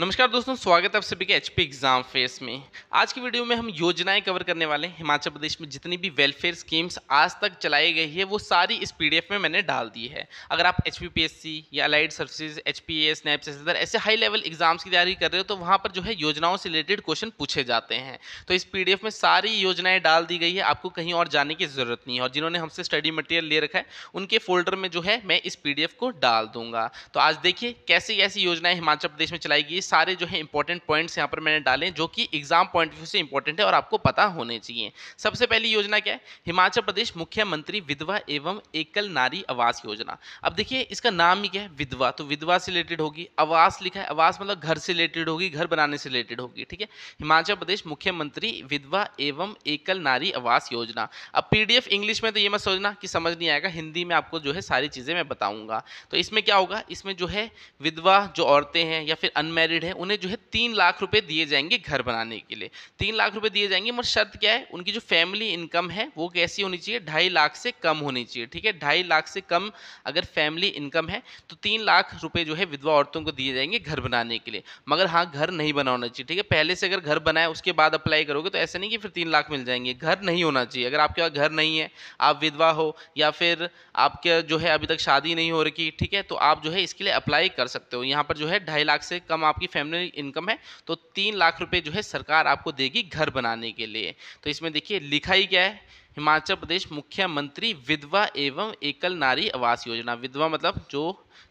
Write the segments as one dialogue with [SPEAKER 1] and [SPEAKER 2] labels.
[SPEAKER 1] नमस्कार दोस्तों स्वागत है आप सभी के एचपी एग्जाम फेस में आज की वीडियो में हम योजनाएं कवर करने वाले हैं हिमाचल प्रदेश में जितनी भी वेलफेयर स्कीम्स आज तक चलाई गई है वो सारी इस पीडीएफ में मैंने डाल दी है अगर आप एचपीपीएससी या अलाइड सर्विसेज एचपीएस नैप सेसर ऐसे हाई लेवल एग्जाम्स की तैयारी कर रहे हो तो वहाँ पर जो है योजनाओं से रिलेटेड क्वेश्चन पूछे जाते हैं तो इस पी में सारी योजनाएँ डाल दी गई है आपको कहीं और जाने की ज़रूरत नहीं है और जिन्होंने हमसे स्टडी मटेरियल ले रखा है उनके फोल्डर में जो है मैं इस पी को डाल दूंगा तो आज देखिए कैसी कैसी योजनाएँ हिमाचल प्रदेश में चलाई गई सारे जो है इंपॉर्टेंट पॉइंट्स यहाँ पर मैंने डाले जो कि एग्जाम पॉइंट ऑफ व्यू से इंपॉर्टेंट है और आपको पता होने चाहिए सबसे पहली योजना क्या है हिमाचल प्रदेश मुख्यमंत्री विधवा एवं एकल नारी आवास योजना अब देखिए इसका नाम ही क्या है विधवा तो विधवा से रिलेटेड होगी आवास लिखा है आवास मतलब घर से रिलेटेड होगी घर बनाने से रिलेटेड होगी ठीक है हिमाचल प्रदेश मुख्यमंत्री विधवा एवं एकल नारी आवास योजना अब पी इंग्लिश में तो ये मैं सोचना कि समझ नहीं आएगा हिंदी में आपको जो है सारी चीज़ें मैं बताऊँगा तो इसमें क्या होगा इसमें जो है विधवा जो औरतें हैं या फिर अनमेरिड मैरिड है उन्हें जो है तीन लाख रुपए दिए जाएंगे घर बनाने के लिए तीन लाख रुपए दिए जाएंगे मगर शर्त क्या है उनकी जो फैमिली इनकम है वो कैसी होनी चाहिए ढाई लाख से कम होनी चाहिए ठीक है ढाई लाख से कम अगर फैमिली इनकम है तो तीन लाख रुपए जो है विधवा औरतों को दिए जाएंगे घर बनाने के लिए मगर हाँ घर नहीं बनाना चाहिए ठीक है पहले से अगर घर बनाए उसके बाद अप्लाई करोगे तो ऐसा नहीं कि फिर तीन लाख मिल जाएंगे घर नहीं होना चाहिए अगर आपके पास घर नहीं है आप विधवा हो या फिर आपके जो है अभी तक शादी नहीं हो रही ठीक है तो आप जो है इसके लिए अप्लाई कर सकते हो यहाँ पर जो है ढाई लाख से कम आपकी फैमिली इनकम है तो तीन लाख रुपए जो है सरकार आपको देगी घर बनाने के लिए तो इसमें देखिए लिखा ही क्या है हिमाचल प्रदेश मुख्यमंत्री विधवा एवं एकल नारी आवास योजना विधवा मतलब जो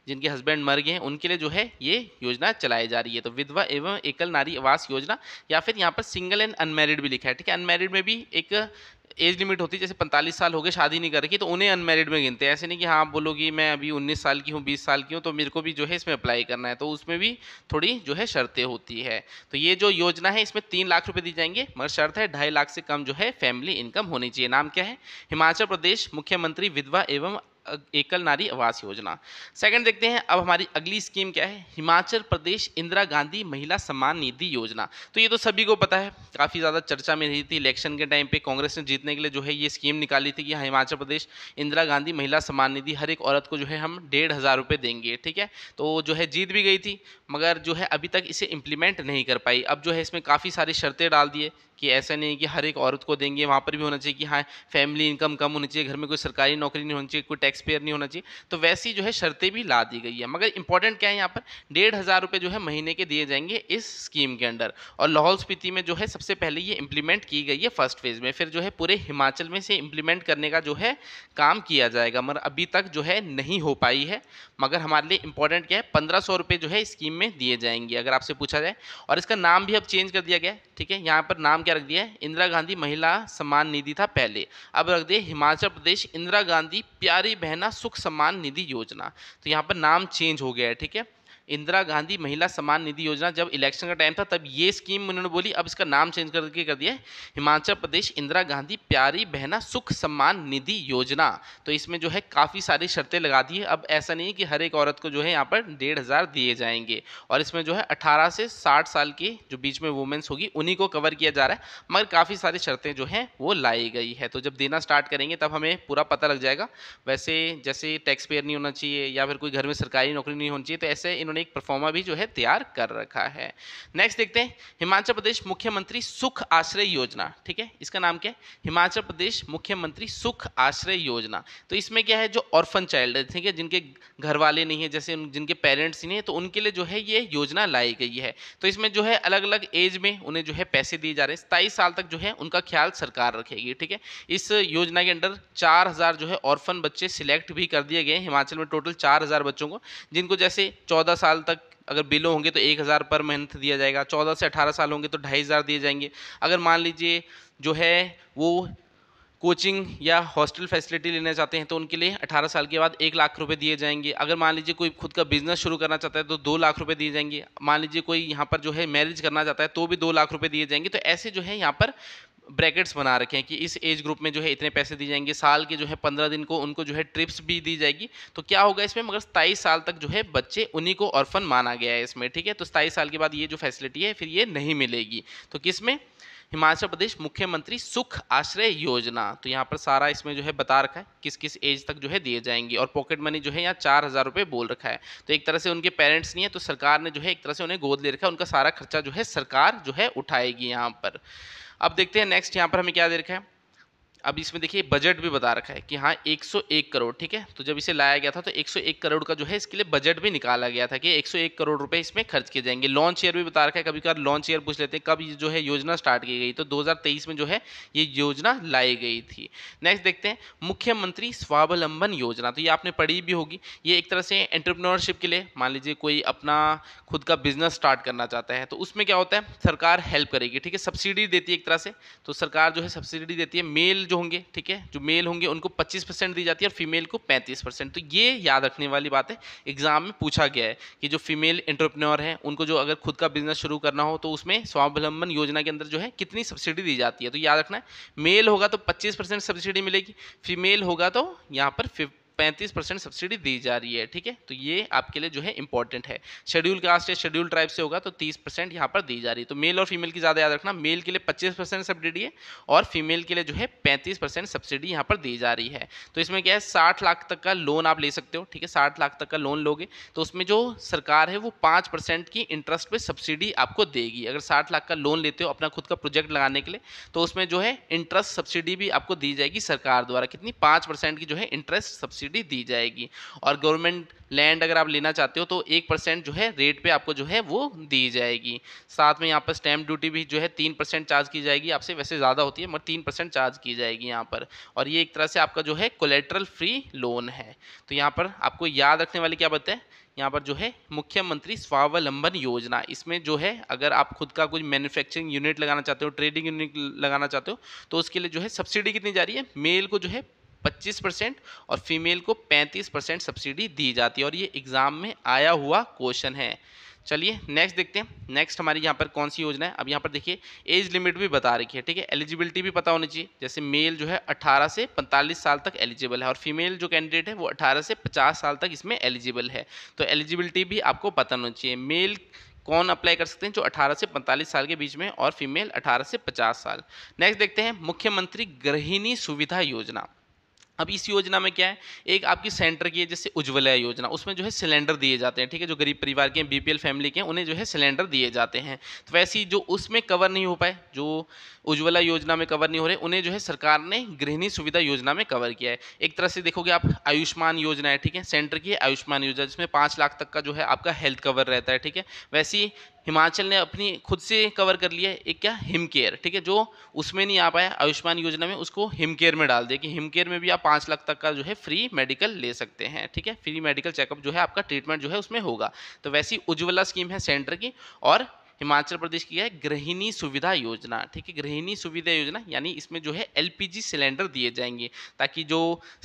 [SPEAKER 1] जिनके हस्बैंड मर गए हैं उनके लिए जो है ये योजना चलाई जा रही है तो विधवा एवं एकल नारी आवास योजना या फिर यहाँ पर सिंगल एंड अनमेरिड भी लिखा है ठीक है अनमेरिड में भी एक एज लिमिट होती है जैसे पैंतालीस साल हो गए शादी नहीं कर रखी तो उन्हें अनमेरिड में गिनते हैं ऐसे नहीं कि हाँ आप बोलोगी मैं अभी उन्नीस साल की हूँ बीस साल की हूँ तो मेरे को भी जो है इसमें अप्लाई करना है तो उसमें भी थोड़ी जो है शर्तें होती है तो ये जो योजना है इसमें तीन लाख रुपये दी जाएंगे मगर शर्त है ढाई लाख से कम जो है फैमिली इनकम होनी चाहिए नाम क्या है हिमाचल प्रदेश मुख्यमंत्री विधवा एवं एकल नारी आवास योजना सेकंड देखते हैं अब हमारी अगली स्कीम क्या है हिमाचल प्रदेश इंदिरा गांधी महिला सम्मान निधि योजना तो ये तो सभी को पता है काफ़ी ज़्यादा चर्चा में रही थी इलेक्शन के टाइम पे कांग्रेस ने जीतने के लिए जो है ये स्कीम निकाली थी कि हाँ, हिमाचल प्रदेश इंदिरा गांधी महिला सम्मान निधि हर एक औरत को जो है हम डेढ़ हज़ार रुपये देंगे ठीक है तो जो है जीत भी गई थी मगर जो है अभी तक इसे इम्प्लीमेंट नहीं कर पाई अब जो है इसमें काफ़ी सारी शर्तें डाल दिए कि ऐसा नहीं कि हर एक औरत को देंगे वहाँ पर भी होना चाहिए कि हाँ फैमिली इनकम कम होनी चाहिए घर में कोई सरकारी नौकरी नहीं होनी चाहिए कोई टैक्स पेयर नहीं होना चाहिए तो वैसी जो है शर्तें भी ला दी गई है मगर इंपॉर्टेंट क्या है यहाँ पर डेढ़ हज़ार रुपये जो है महीने के दिए जाएंगे इस स्कीम के अंडर और लाहौल स्पीति में जो है सबसे पहले ये इम्प्लीमेंट की गई है फर्स्ट फेज़ में फिर जो है पूरे हिमाचल में से इम्प्लीमेंट करने का जो है काम किया जाएगा मगर अभी तक जो है नहीं हो पाई है मगर हमारे लिए इंपॉर्टेंट क्या है पंद्रह सौ रुपये जो है स्कीम में दिए जाएंगे अगर आपसे पूछा जाए और इसका नाम भी अब चेंज कर दिया गया ठीक है यहाँ पर नाम क्या रख दिया है इंदिरा गांधी महिला सम्मान निधि था पहले अब रख दिया हिमाचल प्रदेश इंदिरा गांधी प्यारी बहना सुख सम्मान निधि योजना तो यहाँ पर नाम चेंज हो गया है ठीक है इंदिरा गांधी महिला सम्मान निधि योजना जब इलेक्शन का टाइम था तब ये स्कीम उन्होंने बोली अब इसका नाम चेंज करके कर दिया हिमाचल प्रदेश इंदिरा गांधी प्यारी बहना सुख सम्मान निधि योजना तो इसमें जो है काफ़ी सारी शर्तें लगा दी है अब ऐसा नहीं है कि हर एक औरत को जो है यहाँ पर डेढ़ हज़ार दिए जाएंगे और इसमें जो है अठारह से साठ साल के जो बीच में वुमेंस होगी उन्हीं को कवर किया जा रहा है मगर काफ़ी सारी शर्तें जो हैं वो लाई गई है तो जब देना स्टार्ट करेंगे तब हमें पूरा पता लग जाएगा वैसे जैसे टैक्स पेयर नहीं होना चाहिए या फिर कोई घर में सरकारी नौकरी नहीं होनी चाहिए तो ऐसे इन्होंने उन्होंने एक परफॉर्मा भी जो है तैयार कर रखा है नेक्स्ट देखते हैं हिमाचल प्रदेश मुख्यमंत्री सुख आश्रय योजना ठीक है इसका नाम क्या है हिमाचल प्रदेश मुख्यमंत्री सुख आश्रय योजना तो इसमें क्या है जो ऑर्फन चाइल्ड है ठीक है जिनके घर वाले नहीं है जैसे जिनके पेरेंट्स नहीं है तो उनके लिए जो है ये योजना लाई गई है तो इसमें जो है अलग अलग एज में उन्हें जो है पैसे दिए जा रहे हैं सताईस साल तक जो है उनका ख्याल सरकार रखेगी ठीक है इस योजना के अंडर चार जो है ऑर्फन बच्चे सिलेक्ट भी कर दिए गए हिमाचल में टोटल चार बच्चों को जिनको जैसे चौदह साल तक अगर बिलो होंगे तो एक हज़ार पर मंथ दिया जाएगा चौदह से अठारह साल होंगे तो ढाई हज़ार दिए जाएंगे अगर मान लीजिए जो है वो कोचिंग या हॉस्टल फैसिलिटी लेना चाहते हैं तो उनके लिए 18 साल के बाद एक लाख रुपए दिए जाएंगे अगर मान लीजिए कोई खुद का बिजनेस शुरू करना चाहता है तो दो लाख रुपए दिए जाएंगे मान लीजिए कोई यहाँ पर जो है मैरिज करना चाहता है तो भी दो लाख रुपए दिए जाएंगे तो ऐसे जो है यहाँ पर ब्रैकेट्स बना रखे हैं कि इस एज ग्रुप में जो है इतने पैसे दिए जाएंगे साल के जो है पंद्रह दिन को उनको जो है ट्रिप्स भी दी जाएगी तो क्या होगा इसमें मगर सताईस साल तक जो है बच्चे उन्हीं को ऑर्फन माना गया है इसमें ठीक है तो सताईस साल के बाद ये जो फैसिलिटी है फिर ये नहीं मिलेगी तो किस में हिमाचल प्रदेश मुख्यमंत्री सुख आश्रय योजना तो यहाँ पर सारा इसमें जो है बता रखा है किस किस एज तक जो है दिए जाएंगे और पॉकेट मनी जो है यहाँ चार हज़ार रुपये बोल रखा है तो एक तरह से उनके पेरेंट्स नहीं है तो सरकार ने जो है एक तरह से उन्हें गोद ले रखा है उनका सारा खर्चा जो है सरकार जो है उठाएगी यहाँ पर अब देखते हैं नेक्स्ट यहाँ पर हमें क्या दे रखा है अब इसमें देखिए बजट भी बता रखा है कि हाँ 101 करोड़ ठीक है तो जब इसे लाया गया था तो 101 करोड़ का जो है इसके लिए बजट भी निकाला गया था कि 101 करोड़ रुपए इसमें खर्च किए जाएंगे लॉन्च ईयर भी बता रखा है कभी कभार लॉन्च ईयर पूछ लेते हैं कब जो है योजना स्टार्ट की गई तो 2023 में जो है ये योजना लाई गई थी नेक्स्ट देखते हैं मुख्यमंत्री स्वावलंबन योजना तो ये आपने पढ़ी भी होगी ये एक तरह से एंटरप्रनोरशिप के लिए मान लीजिए कोई अपना खुद का बिजनेस स्टार्ट करना चाहता है तो उसमें क्या होता है सरकार हेल्प करेगी ठीक है सब्सिडी देती है एक तरह से तो सरकार जो है सब्सिडी देती है मेल जो होंगे ठीक है जो मेल होंगे उनको 25 परसेंट दी जाती है और फीमेल को 35 परसेंट तो ये याद रखने वाली बात है एग्जाम में पूछा गया है कि जो फीमेल एंटरप्रेन्योर है उनको जो अगर खुद का बिजनेस शुरू करना हो तो उसमें स्वावलंबन योजना के अंदर जो है कितनी सब्सिडी दी जाती है तो याद रखना है मेल होगा तो पच्चीस सब्सिडी मिलेगी फीमेल होगा तो यहाँ पर पैंतीस परसेंट सब्सिडी दी जा रही है ठीक है तो ये आपके लिए जो है इंपॉर्टेंट है शेड्यूल कास्ट या शेड्यूल ट्राइब से होगा तो तीस परसेंट यहाँ पर दी जा रही है तो मेल और फीमेल की ज़्यादा याद रखना मेल के लिए पच्चीस परसेंट सब्सिडी है और फीमेल के लिए जो है पैंतीस परसेंट सब्सिडी यहाँ पर दी जा रही है तो इसमें क्या है साठ लाख तक का लोन आप ले सकते हो ठीक है साठ लाख तक का लोन लोगे तो उसमें जो सरकार है वो पाँच परसेंट की इंटरेस्ट पर सब्सिडी आपको देगी अगर साठ लाख का लोन लेते हो अपना खुद का प्रोजेक्ट लगाने के लिए तो उसमें जो है इंटरेस्ट सब्सिडी भी आपको दी जाएगी सरकार द्वारा कितनी पाँच परसेंट की जो है इंटरेस्ट सब्सिडी सब्सिडी दी जाएगी और गवर्नमेंट लैंड अगर आप लेना चाहते हो तो एक परसेंट जो है रेट पे आपको जो है वो दी जाएगी साथ में यहाँ पर स्टैम्प ड्यूटी भी जो है तीन परसेंट चार्ज की जाएगी आपसे वैसे ज़्यादा होती है मगर तीन परसेंट चार्ज की जाएगी यहाँ पर और ये एक तरह से आपका जो है कोलेट्रल फ्री लोन है तो यहाँ पर आपको याद रखने वाली क्या बात है यहाँ पर जो है मुख्यमंत्री स्वावलंबन योजना इसमें जो है अगर आप खुद का कुछ मैन्युफैक्चरिंग यूनिट लगाना चाहते हो ट्रेडिंग यूनिट लगाना चाहते हो तो उसके लिए जो है सब्सिडी कितनी जा रही है मेल को जो है 25 परसेंट और फीमेल को 35 परसेंट सब्सिडी दी जाती है और ये एग्ज़ाम में आया हुआ क्वेश्चन है चलिए नेक्स्ट देखते हैं नेक्स्ट हमारी यहाँ पर कौन सी योजना है अब यहाँ पर देखिए एज लिमिट भी बता रखी है ठीक है एलिजिबिलिटी भी पता होनी चाहिए जैसे मेल जो है 18 से 45 साल तक एलिजिबल है और फीमेल जो कैंडिडेट है वो 18 से 50 साल तक इसमें एलिजिबल है तो एलिजिबिलिटी भी आपको पता होनी चाहिए मेल कौन अप्लाई कर सकते हैं जो 18 से 45 साल के बीच में और फीमेल 18 से 50 साल नेक्स्ट देखते हैं मुख्यमंत्री गृहिणी सुविधा योजना अब इस योजना में क्या है एक आपकी सेंटर की है जैसे उज्ज्वला योजना उसमें जो है सिलेंडर दिए जाते हैं ठीक है जो गरीब परिवार के हैं बीपीएल फैमिली के हैं उन्हें जो है सिलेंडर दिए जाते हैं तो वैसी जो उसमें कवर नहीं हो पाए जो उज्ज्वला योजना में कवर नहीं हो रहे उन्हें जो है सरकार ने गृहिणी सुविधा योजना में कवर किया है एक तरह से देखोगे आप आयुष्मान योजना है ठीक है सेंटर की आयुष्मान योजना जिसमें पाँच लाख तक का जो है आपका हेल्थ कवर रहता है ठीक है वैसी हिमाचल ने अपनी खुद से कवर कर लिया एक क्या हिम केयर ठीक है जो उसमें नहीं आ पाया आयुष्मान योजना में उसको हिम केयर में डाल दिया कि हिम केयर में भी आप पाँच लाख तक का जो है फ्री मेडिकल ले सकते हैं ठीक है फ्री मेडिकल चेकअप जो है आपका ट्रीटमेंट जो है उसमें होगा तो वैसी उज्ज्वला स्कीम है सेंटर की और हिमाचल प्रदेश की है गृहिणी सुविधा योजना ठीक है गृहिणी सुविधा योजना यानी इसमें जो है एलपीजी सिलेंडर दिए जाएंगे ताकि जो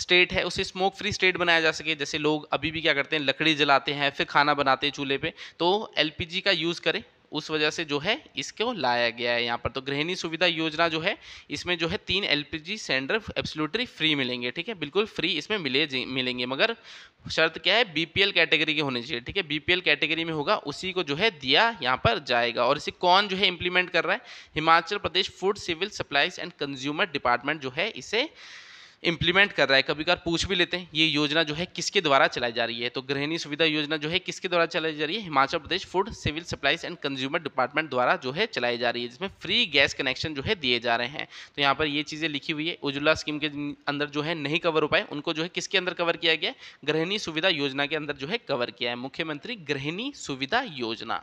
[SPEAKER 1] स्टेट है उसे स्मोक फ्री स्टेट बनाया जा सके जैसे लोग अभी भी क्या करते हैं लकड़ी जलाते हैं फिर खाना बनाते हैं चूल्हे पर तो एल का यूज़ करें उस वजह से जो है इसको लाया गया है यहाँ पर तो गृहिणी सुविधा योजना जो है इसमें जो है तीन एल सिलेंडर एब्सोल्युटली फ्री मिलेंगे ठीक है बिल्कुल फ्री इसमें मिले मिलेंगे मगर शर्त क्या है बीपीएल कैटेगरी के होने चाहिए ठीक है बीपीएल कैटेगरी में होगा उसी को जो है दिया यहाँ पर जाएगा और इसे कौन जो है इम्प्लीमेंट कर रहा है Himachal Pradesh food civil supplies and consumer department जो है इसे इम्प्लीमेंट कर रहा है कभी कभार पूछ भी लेते हैं ये योजना जो है किसके द्वारा चलाई जा रही है तो गृहिणी सुविधा योजना जो है किसके द्वारा चलाई जा रही है Himachal Pradesh food civil supplies and consumer department द्वारा जो है चलाई जा रही है जिसमें फ्री गैस कनेक्शन जो है दिए जा रहे हैं तो यहाँ पर ये चीज़ें लिखी हुई है उज्ज्वला स्कीम के अंदर जो है नहीं कवर हो पाए उनको जो है किसके अंदर कवर किया गया गृहिणी सुविधा योजना के अंदर जो है कवर किया है मुख्यमंत्री गृहिणी सुविधा योजना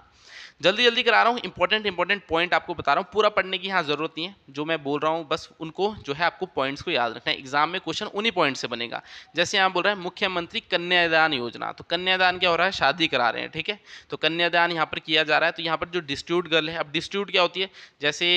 [SPEAKER 1] जल्दी जल्दी करा रहा हूँ इंपॉर्टेंट इंपॉर्टेंट पॉइंट आपको बता रहा हूँ पूरा पढ़ने की यहाँ जरूरत नहीं है जो मैं बोल रहा हूँ बस उनको जो है आपको पॉइंट्स को याद रखना है एग्जाम एग्जाम में क्वेश्चन उन्हीं पॉइंट से बनेगा जैसे यहाँ बोल रहे हैं मुख्यमंत्री कन्यादान योजना तो कन्यादान क्या हो रहा है शादी करा रहे हैं ठीक है तो कन्यादान यहाँ पर किया जा रहा है तो यहाँ पर जो डिस्ट्यूट गर्ल है अब डिस्ट्यूट क्या होती है जैसे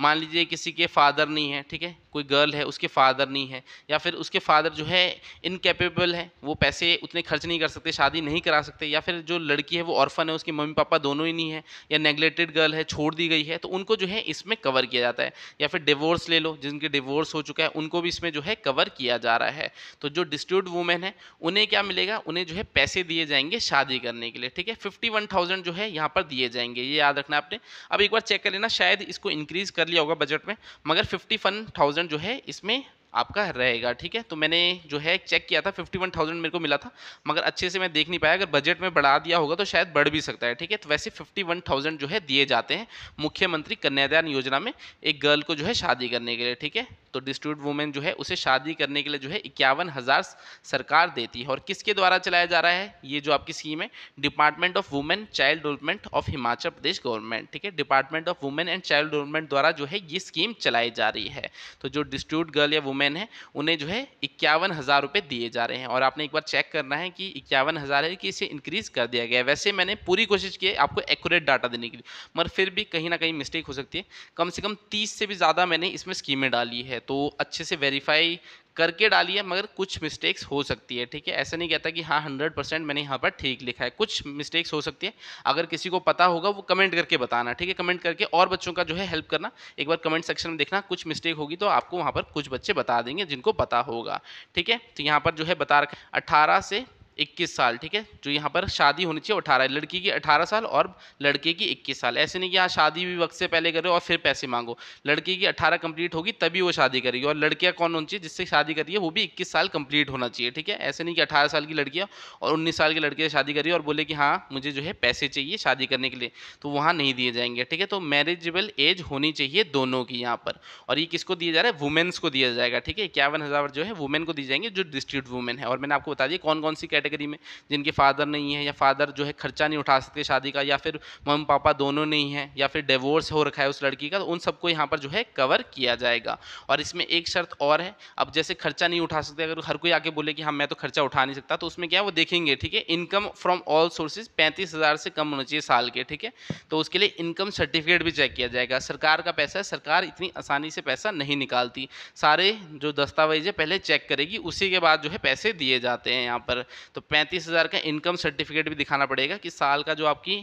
[SPEAKER 1] मान लीजिए किसी के फादर नहीं है ठीक है कोई गर्ल है उसके फादर नहीं है या फिर उसके फादर जो है इनकेपेबल है वो पैसे उतने खर्च नहीं कर सकते शादी नहीं करा सकते या फिर जो लड़की है वो ऑर्फन है उसके मम्मी पापा दोनों ही नहीं है या नेग्लेक्टेड गर्ल है छोड़ दी गई है तो उनको जो है इसमें कवर किया जाता है या फिर डिवोर्स ले लो जिनके डिवोर्स हो चुका है उनको भी इसमें जो है कवर किया जा रहा है तो जो डिस्ट्यूट वुमेन है उन्हें क्या मिलेगा उन्हें जो है पैसे दिए जाएंगे शादी करने के लिए ठीक है फिफ्टी वन थाउजेंड जो है यहाँ पर दिए जाएंगे ये याद रखना आपने अब एक बार चेक कर लेना शायद इसको इंक्रीज कर लिया होगा बजट में मगर फिफ्टी वन थाउजेंड जो है इसमें आपका रहेगा ठीक है तो मैंने जो है चेक किया था फिफ्टी वन थाउजेंड मेरे को मिला था मगर अच्छे से मैं देख नहीं पाया अगर बजट में बढ़ा दिया होगा तो शायद बढ़ भी सकता है ठीक है तो वैसे फिफ्टी वन थाउजेंड जो है दिए जाते हैं मुख्यमंत्री कन्यादान योजना में एक गर्ल को जो है शादी करने के लिए ठीक है तो डिस्ट्रीब्यूट वुमेन जो है उसे शादी करने के लिए जो है इक्यावन हज़ार सरकार देती है और किसके द्वारा चलाया जा रहा है ये जो आपकी स्कीम है department of women child development of Himachal Pradesh government ठीक है department of women and child development द्वारा जो है ये स्कीम चलाई जा रही है तो जो डिस्ट्रीब्यूट गर्ल या वुमेन है उन्हें जो है इक्यावन हज़ार रुपये दिए जा रहे हैं और आपने एक बार चेक करना है कि इक्यावन हज़ार है कि इसे इंक्रीज़ कर दिया गया वैसे मैंने पूरी कोशिश की है आपको एक्यूरेट डाटा देने के लिए मगर फिर भी कहीं ना कहीं मिस्टेक हो सकती है कम से कम तीस से भी ज़्यादा मैंने इसमें स्कीमें डाली है है तो अच्छे से वेरीफाई करके डालिए मगर कुछ मिस्टेक्स हो सकती है ठीक है ऐसा नहीं कहता कि हाँ हंड्रेड परसेंट मैंने यहाँ पर ठीक लिखा है कुछ मिस्टेक्स हो सकती है अगर किसी को पता होगा वो कमेंट करके बताना ठीक है कमेंट करके और बच्चों का जो है हेल्प करना एक बार कमेंट सेक्शन में देखना कुछ मिस्टेक होगी तो आपको वहाँ पर कुछ बच्चे बता देंगे जिनको पता होगा ठीक है तो यहाँ पर जो है बता रखा अट्ठारह से 21 साल ठीक है जो यहाँ पर शादी होनी चाहिए 18 लड़की की 18 साल और लड़के की 21 साल ऐसे नहीं कि यहाँ शादी भी वक्त से पहले करो और फिर पैसे मांगो लड़की की 18 कंप्लीट होगी तभी वो शादी करेगी और लड़कियाँ कौन होनी चाहिए जिससे शादी करी है वो भी इक्कीस साल कंप्लीट होना चाहिए ठीक है ऐसे नहीं कि अठारह साल की लड़कियाँ और उन्नीस साल की लड़के शादी करिए और बोले कि हाँ मुझे जो है पैसे चाहिए शादी करने के लिए तो वहाँ नहीं दिए जाएंगे ठीक है तो मैरिजेबल एज होनी चाहिए दोनों की यहाँ पर और ये किसको दिया जा रहा है वुमेन्स को दिया जाएगा ठीक है इक्यावन जो है वुमेन को दी जाएंगे जो डिस्ट्रिक्ट वुमेन है और मैंने आपको बता दिया कौन कौन सी कैटेगरी कैटेगरी में जिनके फादर नहीं है या फादर जो है खर्चा नहीं उठा सकते शादी का या फिर मम पापा दोनों नहीं हैं या फिर डिवोर्स हो रखा है उस लड़की का तो उन सबको यहाँ पर जो है कवर किया जाएगा और इसमें एक शर्त और है अब जैसे खर्चा नहीं उठा सकते अगर हर कोई आके बोले कि हाँ मैं तो खर्चा उठा नहीं सकता तो उसमें क्या वो देखेंगे ठीक है इनकम फ्रॉम ऑल सोर्सेज पैंतीस से कम होना चाहिए साल के ठीक है तो उसके लिए इनकम सर्टिफिकेट भी चेक किया जाएगा सरकार का पैसा है सरकार इतनी आसानी से पैसा नहीं निकालती सारे जो दस्तावेज है पहले चेक करेगी उसी के बाद जो है पैसे दिए जाते हैं यहाँ पर तो तो पैंतीस हज़ार का इनकम सर्टिफिकेट भी दिखाना पड़ेगा कि साल का जो आपकी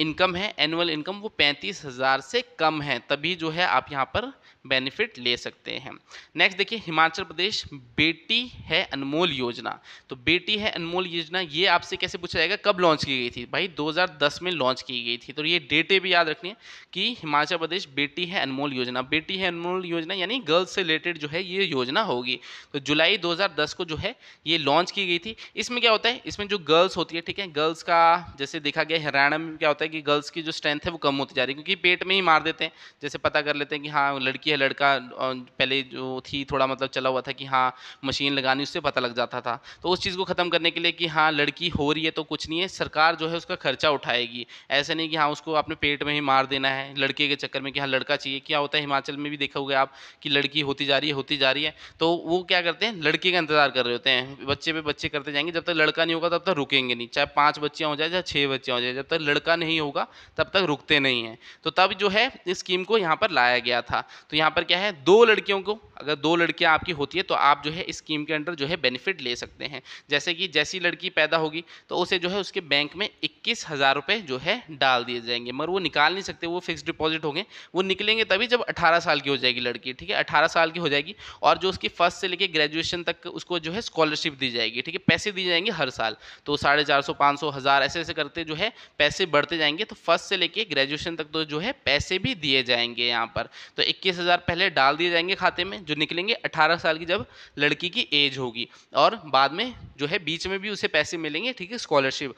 [SPEAKER 1] इनकम है एनुअल इनकम वो पैंतीस हज़ार से कम है तभी जो है आप यहाँ पर बेनिफिट ले सकते हैं नेक्स्ट देखिए हिमाचल प्रदेश बेटी है अनमोल योजना तो बेटी है अनमोल योजना ये आपसे कैसे पूछा जाएगा कब लॉन्च की गई थी भाई 2010 में लॉन्च की गई थी तो ये डेटें भी याद रखनी है कि हिमाचल प्रदेश बेटी है अनमोल योजना बेटी है अनमोल योजना यानी गर्ल्स से रिलेटेड जो है ये योजना होगी तो जुलाई दो को जो है ये लॉन्च की गई थी इसमें क्या होता है इसमें जो गर्ल्स होती है ठीक है गर्ल्स का जैसे देखा गया हरियाणा में क्या होता है है कि गर्ल्स की जो स्ट्रेंथ है वो कम होती जा रही है क्योंकि पेट में ही मार देते हैं जैसे पता कर लेते हैं कि हाँ लड़की है लड़का पहले जो थी थोड़ा मतलब चला हुआ था कि हाँ मशीन लगानी उससे पता लग जाता था तो उस चीज़ को ख़त्म करने के लिए कि हाँ लड़की हो रही है तो कुछ नहीं है सरकार जो है उसका खर्चा उठाएगी ऐसे नहीं कि हाँ उसको अपने पेट में ही मार देना है लड़के के चक्कर में कि हाँ लड़का चाहिए क्या होता है हिमाचल में भी देखा होगा आप कि लड़की होती जा रही है होती जा रही है तो वो क्या करते हैं लड़के का इंतजार कर रहे होते हैं बच्चे पे बच्चे करते जाएंगे जब तक लड़का नहीं होगा तब तक रुकेंगे नहीं चाहे पाँच बच्चियाँ हो जाए चाहे छः बच्चियाँ हो जाए जब तक लड़का नहीं नहीं होगा तब तक रुकते नहीं हैं तो तब जो है इस स्कीम को यहाँ पर लाया गया था तो यहाँ पर क्या है दो लड़कियों को अगर दो लड़कियाँ आपकी होती है तो आप जो है इस स्कीम के अंडर जो है बेनिफिट ले सकते हैं जैसे कि जैसी लड़की पैदा होगी तो उसे जो है उसके बैंक में इक्कीस हज़ार रुपये जो है डाल दिए जाएंगे मगर वो निकाल नहीं सकते वो फिक्स डिपॉजिट होंगे वो निकलेंगे तभी जब अठारह साल की हो जाएगी लड़की ठीक है अठारह साल की हो जाएगी और जो उसकी फर्स्ट से लेकर ग्रेजुएशन तक उसको जो है स्कॉलरशिप दी जाएगी ठीक है पैसे दिए जाएंगे हर साल तो साढ़े चार सौ पाँच सौ हज़ार ऐसे ऐसे करते जो है पैसे बढ़ते जाएंगे तो फर्स्ट से लेके ग्रेजुएशन तक तो जो है पैसे भी दिए जाएंगे यहाँ पर तो इक्कीस हज़ार पहले डाल दिए जाएंगे खाते में जो निकलेंगे अठारह साल की जब लड़की की एज होगी और बाद में जो है बीच में भी उसे पैसे मिलेंगे ठीक है स्कॉलरशिप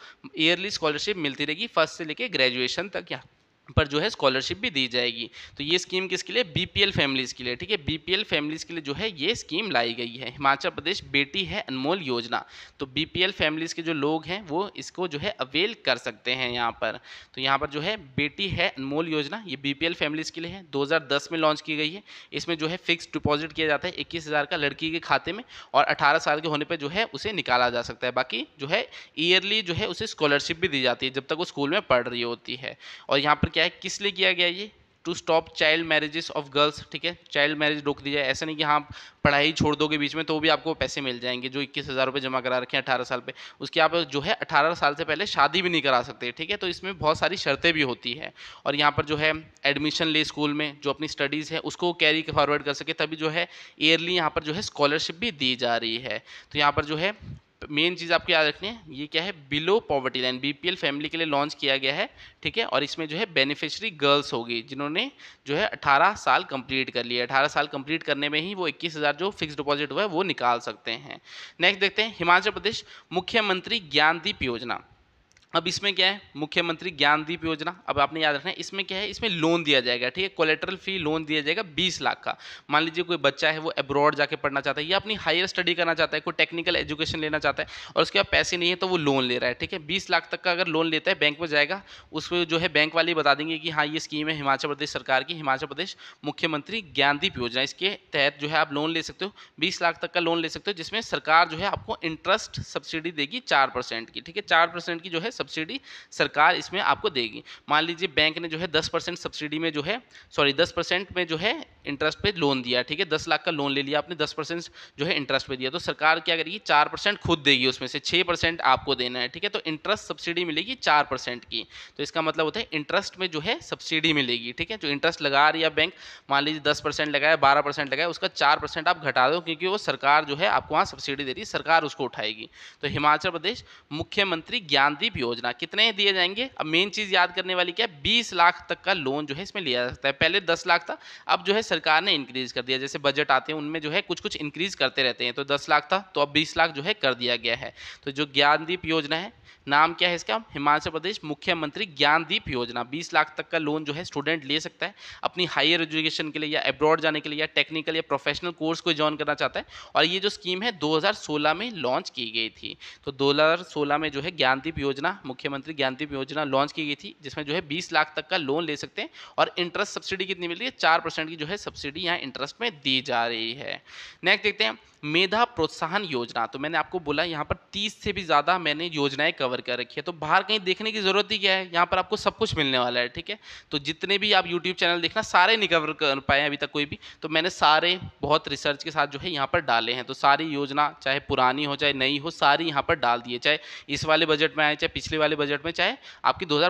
[SPEAKER 1] ईयरली स्कॉलरशिप मिलती रहेगी फर्स्ट से लेके ग्रेजुएशन तक यहाँ पर जो है स्कॉलरशिप भी दी जाएगी तो ये स्कीम किसके लिए बीपीएल फैमिलीज़ के लिए ठीक है बीपीएल फैमिलीज़ के लिए जो है ये स्कीम लाई गई है हिमाचल प्रदेश बेटी है अनमोल योजना तो बीपीएल फैमिलीज़ के जो लोग हैं वो इसको जो है अवेल कर सकते हैं यहाँ पर तो यहाँ पर जो है बेटी है अनमोल योजना ये बी फैमिलीज़ के लिए है दो में लॉन्च की गई है इसमें जो है फिक्स डिपॉजिट किया जाता है इक्कीस का लड़की के खाते में और अठारह साल के होने पर जो है उसे निकाला जा सकता है बाकी जो है ईयरली जो है उसे स्कॉलरशिप भी दी जाती है जब तक वो स्कूल में पढ़ रही होती है और यहाँ पर क्या क्या है किस लिए किया गया ये to stop child marriages of girls ठीक है चाइल्ड मैरिज रोक दी जाए ऐसा नहीं कि हाँ पढ़ाई छोड़ दोगे बीच में तो भी आपको पैसे मिल जाएंगे जो इक्कीस हज़ार रुपये जमा करा रखें अठारह साल पे उसके आप जो है अठारह साल से पहले शादी भी नहीं करा सकते ठीक है तो इसमें बहुत सारी शर्तें भी होती है और यहाँ पर जो है एडमिशन ले स्कूल में जो अपनी स्टडीज़ है उसको कैरी फॉरवर्ड कर सके तभी जो है ईयरली यहाँ पर जो है स्कॉलरशिप भी दी जा रही है तो यहाँ पर जो है मेन चीज़ आपको याद रखनी है ये क्या है below poverty line BPL family के लिए लॉन्च किया गया है ठीक है और इसमें जो है बेनिफिशरी गर्ल्स होगी जिन्होंने जो है 18 साल कंप्लीट कर लिया 18 साल कंप्लीट करने में ही वो 21,000 जो फिक्स डिपॉजिट हुआ है वो निकाल सकते हैं नेक्स्ट देखते हैं हिमाचल प्रदेश मुख्यमंत्री ज्ञानदीप योजना अब इसमें क्या है मुख्यमंत्री ज्ञानदीप योजना अब आपने याद रखना है इसमें क्या है इसमें लोन दिया जाएगा ठीक है कोलेट्रल फी लोन दिया जाएगा 20 लाख का मान लीजिए कोई बच्चा है वो अब्रॉड जाके पढ़ना चाहता है या अपनी हायर स्टडी करना चाहता है कोई टेक्निकल एजुकेशन लेना चाहता है और उसके बाद पैसे नहीं है तो वो लोन ले रहा है ठीक है बीस लाख तक का अगर लोन लेता है बैंक में जाएगा उसको जो है बैंक वाले बता देंगे कि हाँ ये स्कीम है हिमाचल प्रदेश सरकार की हिमाचल प्रदेश मुख्यमंत्री ज्ञानदीप योजना इसके तहत जो है आप लोन ले सकते हो बीस लाख तक का लोन ले सकते हो जिसमें सरकार जो है आपको इंटरेस्ट सब्सिडी देगी चार की ठीक है चार की जो है सब्सिडी सरकार इसमें आपको देगी मान लीजिए बैंक ने जो है दस परसेंट सब्सिडी में जो है सॉरी दस परसेंट में जो है इंटरेस्ट पे लोन दिया ठीक है दस लाख का लोन ले लिया आपने दस परसेंट जो है इंटरेस्ट पे दिया तो सरकार क्या करेगी चार परसेंट खुद देगी उसमें से छः परसेंट आपको देना है ठीक है तो इंटरेस्ट सब्सिडी मिलेगी चार परसेंट की तो इसका मतलब होता है इंटरेस्ट में जो है सब्सिडी मिलेगी ठीक है जो इंटरेस्ट लगा रही है बैंक मान लीजिए दस परसेंट लगाया बारह परसेंट लगाया उसका चार परसेंट आप घटा दो क्योंकि वो सरकार जो है आपको वहाँ सब्सिडी दे रही सरकार उसको उठाएगी तो हिमाचल प्रदेश मुख्यमंत्री ज्ञानदीप योजना योजना कितने दिए जाएंगे अब मेन चीज़ याद करने वाली क्या है बीस लाख तक का लोन जो है इसमें लिया जा सकता है पहले दस लाख था अब जो है सरकार ने इंक्रीज़ कर दिया जैसे बजट आते हैं उनमें जो है कुछ कुछ इंक्रीज़ करते रहते हैं तो दस लाख था तो अब बीस लाख जो है कर दिया गया है तो जो ज्ञानदीप योजना है नाम क्या है इसका हिमाचल प्रदेश मुख्यमंत्री ज्ञानदीप योजना बीस लाख तक का लोन जो है स्टूडेंट ले सकता है अपनी हायर एजुकेशन के लिए या एब्रॉड जाने के लिए या टेक्निकल या प्रोफेशनल कोर्स को ज्वाइन करना चाहता है और ये जो स्कीम है 2016 में लॉन्च की गई थी तो 2016 में जो है ज्ञानदीप योजना मुख्यमंत्री ज्ञानदीप योजना लॉन्च की गई थी जिसमें जो है बीस लाख तक का लोन ले सकते हैं और इंटरेस्ट सब्सिडी कितनी मिल रही है चार की जो है सब्सिडी यहाँ इंटरेस्ट में दी जा रही है नेक्स्ट देखते हैं मेधा प्रोत्साहन योजना तो मैंने आपको बोला यहाँ पर तीस से भी ज़्यादा मैंने योजनाएं कवर कर रखी है तो बाहर कहीं देखने की ज़रूरत ही क्या है यहाँ पर आपको सब कुछ मिलने वाला है ठीक है तो जितने भी आप यूट्यूब चैनल देखना सारे नहीं कवर कर पाए हैं अभी तक कोई भी तो मैंने सारे बहुत रिसर्च के साथ जो है यहाँ पर डाले हैं तो सारी योजना चाहे पुरानी हो चाहे नई हो सारी यहाँ पर डाल दिए चाहे इस वाले बजट में आए चाहे पिछले वाले बजट में चाहे आपकी दो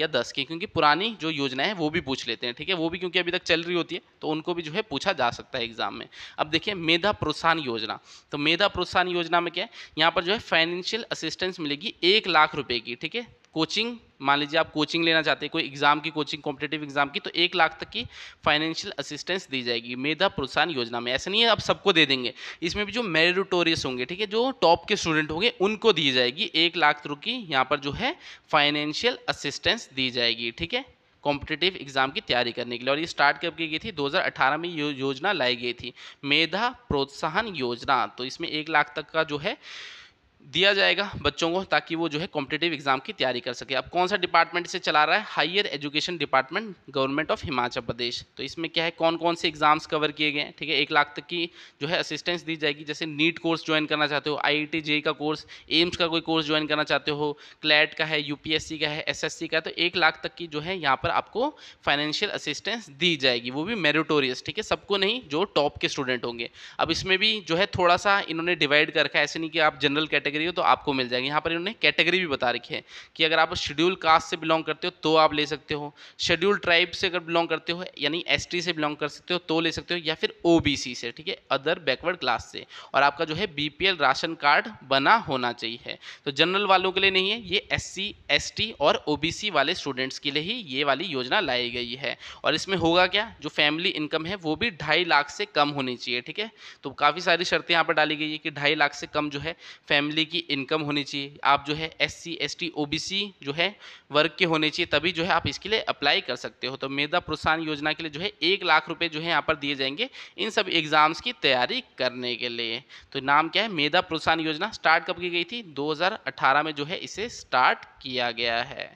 [SPEAKER 1] या दस की क्योंकि पुरानी जो योजना है वो भी पूछ लेते हैं ठीक है वो भी क्योंकि अभी तक चल रही होती है तो उनको भी जो है पूछा जा सकता है एग्जाम में अब देखिए मेधा प्रोत्साहन योजना तो मेधा प्रोत्साहन योजना में क्या है यहाँ पर जो है फाइनेंशियल असिस्टेंस मिलेगी एक लाख रुपए की ठीक है कोचिंग मान लीजिए आप कोचिंग लेना चाहते हैं कोई एग्जाम की कोचिंग कॉम्पिटेटिव एग्जाम की तो एक लाख तक की फाइनेंशियल असिस्टेंस दी जाएगी मेधा प्रोत्साहन योजना में ऐसा नहीं है आप सबको दे देंगे इसमें भी जो मेरिटोरियस होंगे ठीक है जो टॉप के स्टूडेंट होंगे उनको दी जाएगी एक लाख रुपये की यहाँ पर जो है फाइनेंशियल असिस्टेंस दी जाएगी ठीक है कॉम्पिटेटिव एग्जाम की तैयारी करने के लिए और ये स्टार्ट कब की गई थी 2018 में ये योजना लाई गई थी मेधा प्रोत्साहन योजना तो इसमें एक लाख तक का जो है दिया जाएगा बच्चों को ताकि वो जो है कॉम्पिटेटिव एग्जाम की तैयारी कर सके अब कौन सा डिपार्टमेंट इसे चला रहा है higher education department government of Himachal Pradesh तो इसमें क्या है कौन कौन से एग्जाम्स कवर किए गए हैं ठीक है एक लाख तक की जो है असिस्टेंस दी जाएगी जैसे नीट कोर्स ज्वाइन करना चाहते हो आई आई का कोर्स एम्स का कोई कोर्स ज्वाइन करना चाहते हो क्लैट का है यू का है एस का है तो एक लाख तक की जो है यहाँ पर आपको फाइनेंशियल असिस्टेंस दी जाएगी वो भी मेरिटोरियस ठीक है सबको नहीं जो टॉप के स्टूडेंट होंगे अब इसमें भी जो है थोड़ा सा इन्होंने डिवाइड कर रखा है ऐसे नहीं कि आप जनरल कैटेगरी कैटेगरी हो तो आपको मिल जाएगी यहाँ पर इन्होंने कैटेगरी भी बता रखी है कि अगर आप शेड्यूल कास्ट से बिलोंग करते हो तो आप ले सकते हो शेड्यूल ट्राइब से अगर बिलोंग करते हो यानी एस से बिलोंग कर सकते हो तो ले सकते हो या फिर ओ से ठीक है अदर बैकवर्ड क्लास से और आपका जो है बी राशन कार्ड बना होना चाहिए तो जनरल वालों के लिए नहीं है ये एस सी एस और ओ वाले स्टूडेंट्स के लिए ही ये वाली योजना लाई गई है और इसमें होगा क्या जो फैमिली इनकम है वो भी ढाई लाख से कम होनी चाहिए ठीक है तो काफ़ी सारी शर्तें यहाँ पर डाली गई है कि ढाई लाख से कम जो है फैमिली फैमिली की इनकम होनी चाहिए आप जो है S C S T O B C जो है वर्ग के होने चाहिए तभी जो है आप इसके लिए अप्लाई कर सकते हो तो मेधा प्रोत्साहन योजना के लिए जो है एक लाख रुपये जो है यहाँ पर दिए जाएंगे इन सब एग्ज़ाम्स की तैयारी करने के लिए तो नाम क्या है मेधा प्रोत्साहन योजना स्टार्ट कब की गई थी दो में जो है इसे स्टार्ट किया गया है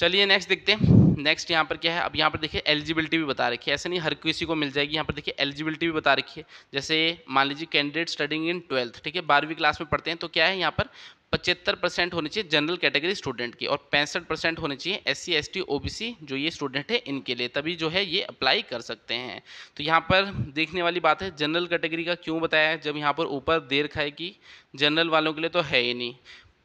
[SPEAKER 1] चलिए नेक्स्ट देखते हैं नेक्स्ट यहाँ पर क्या है अब यहाँ पर देखिए एलिजिबिलिटी भी बता रखी है ऐसे नहीं हर किसी को मिल जाएगी यहाँ पर देखिए एलिजिबिलिटी भी बता रखी है जैसे मान लीजिए कैंडिडेट स्टडिंग इन ट्वेल्थ ठीक है बारहवीं क्लास में पढ़ते हैं तो क्या है यहाँ पर पचहत्तर परसेंट होनी चाहिए जनरल कैटेगरी स्टूडेंट की और पैंसठ परसेंट होनी चाहिए S C S T O B C जो ये स्टूडेंट है इनके लिए तभी जो है ये अप्लाई कर सकते हैं तो यहाँ पर देखने वाली बात है जनरल कैटेगरी का क्यों बताया जब यहाँ पर ऊपर देर खाए कि जनरल वालों के लिए तो है ही नहीं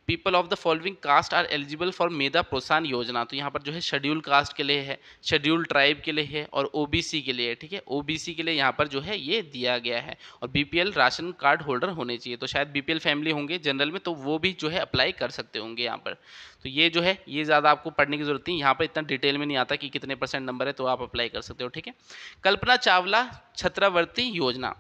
[SPEAKER 1] people of the following caste are eligible for Medha Protsahan Yojana तो यहाँ पर जो है शेड्यूल कास्ट के लिए है शेड्यूल ट्राइब के लिए है और ओबीसी के लिए ठीक है ओबीसी के लिए यहाँ पर जो है ये दिया गया है और बीपीएल राशन कार्ड होल्डर होने चाहिए तो शायद बीपीएल फैमिली होंगे जनरल में तो वो भी जो है अप्लाई कर सकते होंगे यहाँ पर तो ये जो है ये ज़्यादा आपको पढ़ने की जरूरत नहीं यहाँ पर इतना डिटेल में नहीं आता कि कितने परसेंट नंबर है तो आप अप्लाई कर सकते हो ठीक है कल्पना चावला छत्रावर्ती योजना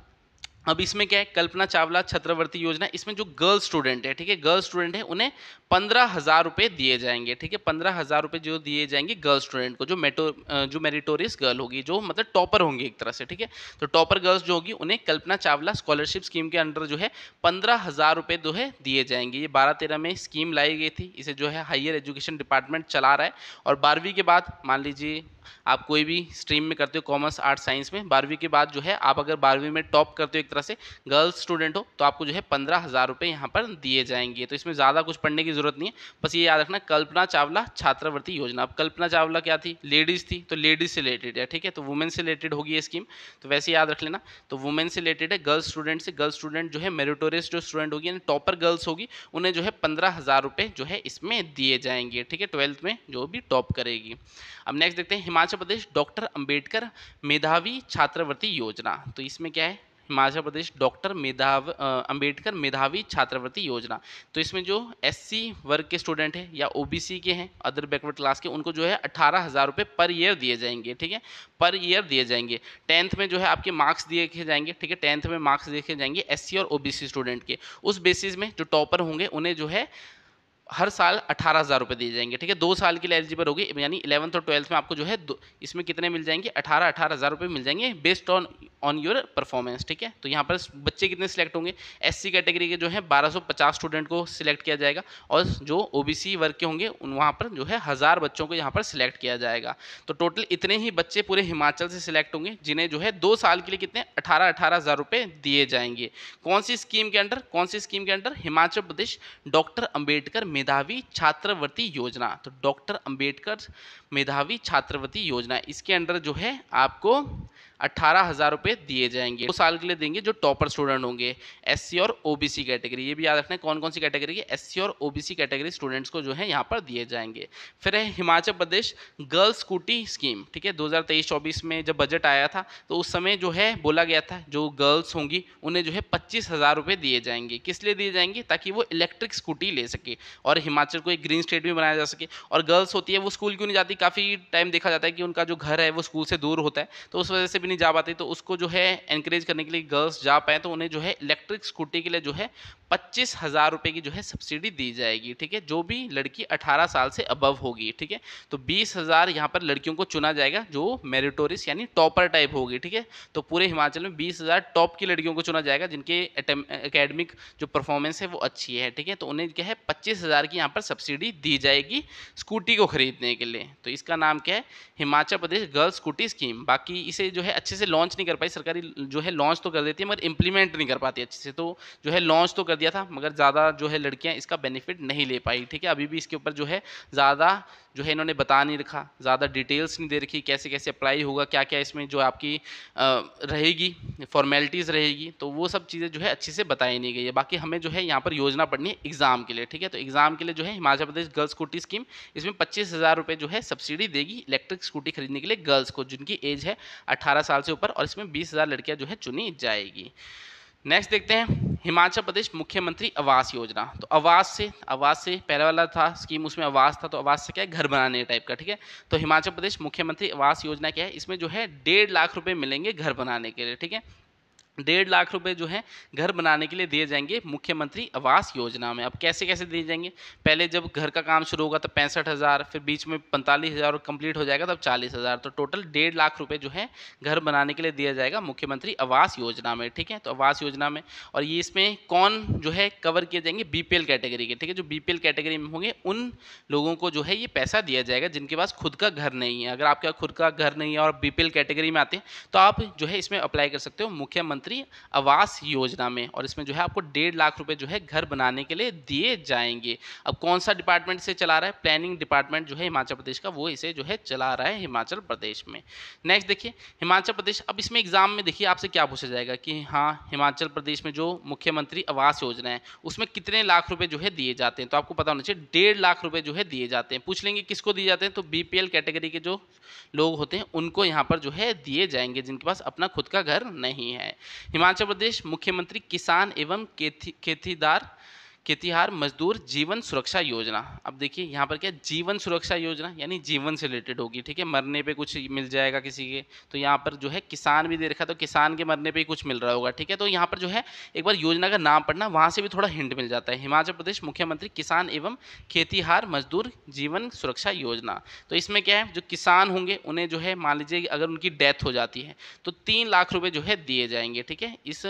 [SPEAKER 1] अब इसमें क्या है कल्पना चावला छत्रवर्ती योजना इसमें जो गर्ल स्टूडेंट है ठीक है गर्ल स्टूडेंट है उन्हें पंद्रह हज़ार रुपये दिए जाएंगे ठीक है पंद्रह हज़ार रुपये जो दिए जाएंगे गर्ल स्टूडेंट को जो मेटो जो मेरिटोरियस गर्ल होगी जो मतलब टॉपर होंगी एक तरह से ठीक है तो टॉपर गर्ल्स जो होगी उन्हें कल्पना चावला स्कॉलरशिप स्कीम के अंडर जो है पंद्रह हज़ार रुपये जो है दिए जाएंगे ये बारह तेरह में स्कीम लाई गई थी इसे जो है हायर एजुकेशन डिपार्टमेंट चला रहा है और बारहवीं के बाद मान लीजिए आप कोई भी स्ट्रीम में करते हो कॉमर्स आर्ट्स साइंस में बारहवीं के बाद जो है आप अगर बारहवीं में टॉप करते हो एक तरह से गर्ल्स स्टूडेंट हो तो आपको जो है पंद्रह हज़ार रुपये यहाँ पर दिए जाएंगे तो इसमें ज़्यादा कुछ पढ़ने की जरूरत नहीं है बस ये याद रखना कल्पना चावला छात्रवृत्ति योजना अब कल्पना चावला क्या थी लेडीज़ थी तो लेडीज़ से रिलेटेड है ठीक है तो वुमेन से रिलेटेड होगी ये स्कीम तो वैसे याद रख लेना तो वुमेन से रिलेटेड है गर्ल्स स्टूडेंट से गर्ल्स स्टूडेंट जो है मेरिटोरियस जो स्टूडेंट होगी यानी टॉपर गर्ल्स होगी उन्हें जो है पंद्रह हज़ार रुपये जो है इसमें दिए जाएंगे ठीक है ट्वेल्थ में जो भी टॉप करेगी अब नेक्स्ट देखते हैं हिमाचल प्रदेश डॉक्टर अंबेडकर मेधावी छात्रवृत्ति योजना तो इसमें क्या है हिमाचल प्रदेश डॉक्टर मेधाव अंबेडकर मेधावी छात्रवृत्ति योजना तो इसमें जो एस वर्ग के स्टूडेंट हैं या ओ के हैं अदर बैकवर्ड क्लास के उनको जो है अट्ठारह हज़ार रुपये पर ईयर दिए जाएंगे ठीक है पर ईयर दिए जाएंगे टेंथ में जो है आपके मार्क्स देखे जाएंगे ठीक है टेंथ में मार्क्स देखे जाएंगे एस और ओ स्टूडेंट के उस बेसिस में जो टॉपर होंगे उन्हें जो है हर साल अठारह हज़ार रुपये दिए जाएंगे ठीक है दो साल के लिए एलिजिबल होगी यानी इलेवंथ और ट्वेल्थ में आपको जो है इसमें कितने मिल जाएंगे अठारह अठारह हज़ार रुपये मिल जाएंगे based on on your performance ठीक है तो यहाँ पर बच्चे कितने सिलेक्ट होंगे एससी कैटेगरी के जो है बारह स्टूडेंट को सिलेक्ट किया जाएगा और जो ओ वर्ग के होंगे उन वहाँ पर जो है हज़ार बच्चों को यहाँ पर सिलेक्ट किया जाएगा तो टोटल इतने ही बच्चे पूरे हिमाचल से सिलेक्ट होंगे जिन्हें जो है दो साल के लिए कितने अठारह अठारह हज़ार रुपये दिए जाएंगे कौन सी स्कीम के अंडर कौन सी स्कीम के अंडर हिमाचल प्रदेश डॉक्टर अम्बेडकर मेधावी छात्रवृत्ति योजना तो डॉक्टर अंबेडकर मेधावी छात्रवृत्ति योजना इसके अंडर जो है आपको अट्ठारह हज़ार रुपये दिए जाएंगे दो तो साल के लिए देंगे जो टॉपर स्टूडेंट होंगे एससी और ओबीसी कैटेगरी ये भी याद रखना है कौन कौन सी कैटेगरी है एससी और ओबीसी कैटेगरी स्टूडेंट्स को जो है यहाँ पर दिए जाएंगे फिर है Himachal Pradesh girls scooty scheme ठीक है 2023-24 में जब बजट आया था तो उस समय जो है बोला गया था जो गर्ल्स होंगी उन्हें जो है पच्चीस हज़ार दिए जाएंगे किस लिए दिए जाएंगे ताकि वो इलेक्ट्रिक स्कूटी ले सके और हिमाचल को एक ग्रीन स्टेट भी बनाया जा सके और गर्ल्स होती है वो स्कूल क्यों नहीं जाती काफ़ी टाइम देखा जाता है कि उनका जो घर है वो स्कूल से दूर होता है तो उस वजह से भी नहीं जा पाती तो उसको जो है इंकरेज करने के लिए गर्ल्स जा पाएँ तो उन्हें जो है इलेक्ट्रिक स्कूटी के लिए जो है पच्चीस हज़ार रुपये की जो है सब्सिडी दी जाएगी ठीक है जो भी लड़की अठारह साल से अबव होगी ठीक है तो बीस हज़ार यहाँ पर लड़कियों को चुना जाएगा जो मेरिटोरिस यानी टॉपर टाइप होगी ठीक है तो पूरे हिमाचल में बीस हज़ार टॉप की लड़कियों को चुना जाएगा जिनके अकेडमिक जो परफॉर्मेंस है वो अच्छी है ठीक है तो उन्हें क्या है पच्चीस हज़ार की यहाँ पर सब्सिडी दी जाएगी स्कूटी को खरीदने के लिए तो इसका नाम क्या है Himachal Pradesh girls scooty scheme बाकी इसे जो है अच्छे से लॉन्च नहीं कर पाई सरकारी जो है लॉन्च तो कर देती है मगर इम्प्लीमेंट नहीं कर पाती अच्छे से तो जो है लॉन्च तो कर दिया था मगर ज़्यादा जो है लड़कियाँ इसका बेनिफिट नहीं ले पाई ठीक है अभी भी इसके ऊपर जो है ज़्यादा जो है इन्होंने बता नहीं रखा ज़्यादा डिटेल्स नहीं दे रखी कैसे कैसे अप्लाई होगा क्या क्या इसमें जो आपकी रहेगी फॉर्मेलिटीज़ रहेगी तो वो सब चीज़ें जो है अच्छे से बताई नहीं गई है बाकी हमें जो है यहाँ पर योजना पढ़नी है एग्ज़ाम के लिए ठीक है तो एग्ज़ाम के लिए जो है Himachal Pradesh girls scooty scheme इसमें पच्चीस हज़ार रुपये जो है सब्सिडी देगी इलेक्ट्रिक स्कूटी खरीदने के लिए गर्ल्स को जिनकी एज है अट्ठारह साल से ऊपर और इसमें बीस हज़ार लड़कियाँ जो है चुनी जाएगी नेक्स्ट देखते हैं हिमाचल प्रदेश मुख्यमंत्री आवास योजना तो आवास से आवास से पहले वाला था स्कीम उसमें आवास था तो आवास से क्या है घर बनाने टाइप का ठीक है तो हिमाचल प्रदेश मुख्यमंत्री आवास योजना क्या है इसमें जो है डेढ़ लाख रुपए मिलेंगे घर बनाने के लिए ठीक है डेढ़ लाख रुपए जो है घर बनाने के लिए दिए जाएंगे मुख्यमंत्री आवास योजना में अब कैसे कैसे दिए जाएंगे पहले जब घर का काम शुरू होगा तो पैंसठ हज़ार फिर बीच में पैंतालीस हज़ार और कंप्लीट हो जाएगा तब चालीस हज़ार तो टोटल डेढ़ लाख रुपए जो है घर बनाने के लिए दिया जाएगा मुख्यमंत्री आवास योजना में ठीक है तो आवास योजना में और ये इसमें कौन जो है कवर किए जाएंगे बी कैटेगरी के ठीक है जो बी कैटेगरी में होंगे उन लोगों को जो है ये पैसा दिया जाएगा जिनके पास खुद का घर नहीं है अगर आपके खुद का घर नहीं है और बी कैटेगरी में आते हैं तो आप जो है इसमें अप्लाई कर सकते हो मुख्यमंत्री प्रधानमंत्री आवास योजना में और इसमें जो है आपको डेढ़ लाख रुपए जो है घर बनाने के लिए दिए जाएंगे अब कौन सा डिपार्टमेंट से चला रहा है प्लानिंग डिपार्टमेंट जो है हिमाचल प्रदेश का वो इसे जो है चला रहा है हिमाचल प्रदेश में नेक्स्ट देखिए हिमाचल प्रदेश अब इसमें एग्जाम में देखिए आपसे क्या पूछा जाएगा कि हाँ हिमाचल प्रदेश में जो मुख्यमंत्री आवास योजना है उसमें कितने लाख रुपए जो है दिए जाते हैं तो आपको पता होना चाहिए डेढ़ लाख रुपए जो है दिए जाते हैं पूछ लेंगे किसको दिए जाते हैं तो बीपीएल कैटेगरी के जो लोग होते हैं उनको यहाँ पर जो है दिए जाएंगे जिनके पास अपना खुद का घर नहीं है हिमाचल प्रदेश मुख्यमंत्री किसान एवं खेती खेतीदार खेतीहार मजदूर जीवन सुरक्षा योजना अब देखिए यहाँ पर क्या जीवन सुरक्षा योजना यानी जीवन से रिलेटेड होगी ठीक है मरने पे कुछ मिल जाएगा किसी के तो यहाँ पर जो है किसान भी दे रखा तो किसान के मरने पे ही कुछ मिल रहा होगा ठीक है तो यहाँ पर जो है एक बार योजना का नाम पढ़ना वहाँ से भी थोड़ा हिंट मिल जाता है हिमाचल प्रदेश मुख्यमंत्री किसान एवं खेतीहार मजदूर जीवन सुरक्षा योजना तो इसमें क्या है जो किसान होंगे उन्हें जो है मान लीजिए अगर उनकी डेथ हो जाती है तो तीन लाख रुपये जो है दिए जाएंगे ठीक है इस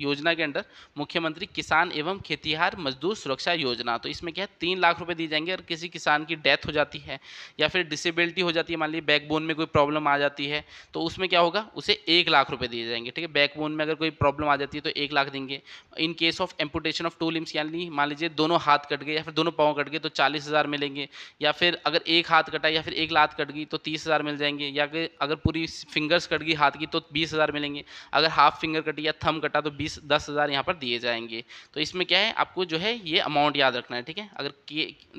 [SPEAKER 1] योजना के अंडर मुख्यमंत्री किसान एवं खेतीहार मजदूर सुरक्षा योजना तो इसमें क्या है तीन लाख रुपए दिए जाएंगे अगर किसी किसान की डेथ हो जाती है या फिर डिसेबिलिटी हो जाती है मान लीजिए बैकबोन में कोई प्रॉब्लम आ जाती है तो उसमें क्या होगा उसे एक लाख रुपये दिए जाएंगे ठीक है बैकबोन में अगर कोई प्रॉब्लम आ जाती है तो एक लाख देंगे in case of amputation of two limbs यानी मान लीजिए दोनों हाथ कट गए या फिर दोनों पाँव कट गए तो चालीस हज़ार मिलेंगे या फिर अगर एक हाथ कटा या फिर एक लात कट गई तो तीस हज़ार मिल जाएंगे या फिर अगर पूरी फिंगर्स कट गई हाथ की तो बीस हज़ार मिलेंगे अगर हाफ फिंगर कटी या थम कटा तो बीस बीस दस हज़ार यहाँ पर दिए जाएंगे तो इसमें क्या है आपको जो है ये अमाउंट याद रखना है ठीक है अगर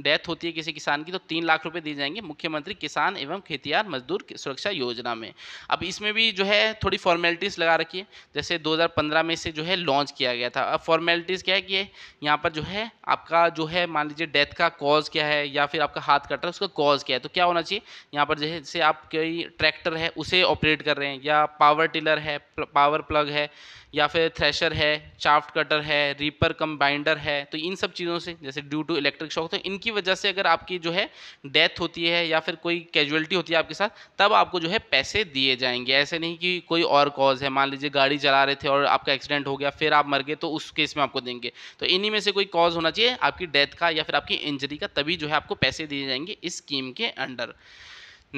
[SPEAKER 1] डेथ होती है किसी किसान की तो तीन लाख रुपये दिए जाएंगे मुख्यमंत्री किसान एवं खेतियार मजदूर सुरक्षा योजना में अब इसमें भी जो है थोड़ी फॉर्मेलिटीज़ लगा रखी है जैसे दो में से जो है लॉन्च किया गया था अब फॉर्मेलिटीज़ क्या है कि यहाँ पर जो है आपका जो है मान लीजिए डेथ का कॉज क्या है या फिर आपका हाथ कट रहा है उसका कॉज क्या है तो क्या होना चाहिए यहाँ पर जैसे आप कोई ट्रैक्टर है उसे ऑपरेट कर रहे हैं या पावर टिलर है पावर प्लग है या फिर थ्रेश क्रशर है चाफ्ट कटर है रीपर कम बाइंडर है तो इन सब चीज़ों से जैसे ड्यू टू इलेक्ट्रिक शॉक तो इनकी वजह से अगर आपकी जो है डेथ होती है या फिर कोई कैजुअलिटी होती है आपके साथ तब आपको जो है पैसे दिए जाएंगे ऐसे नहीं कि कोई और कॉज है मान लीजिए गाड़ी चला रहे थे और आपका एक्सीडेंट हो गया फिर आप मर गए तो उस केस में आपको देंगे तो इन्हीं में से कोई कॉज होना चाहिए आपकी डेथ का या फिर आपकी इंजरी का तभी जो है आपको पैसे दिए जाएंगे इस स्कीम के अंडर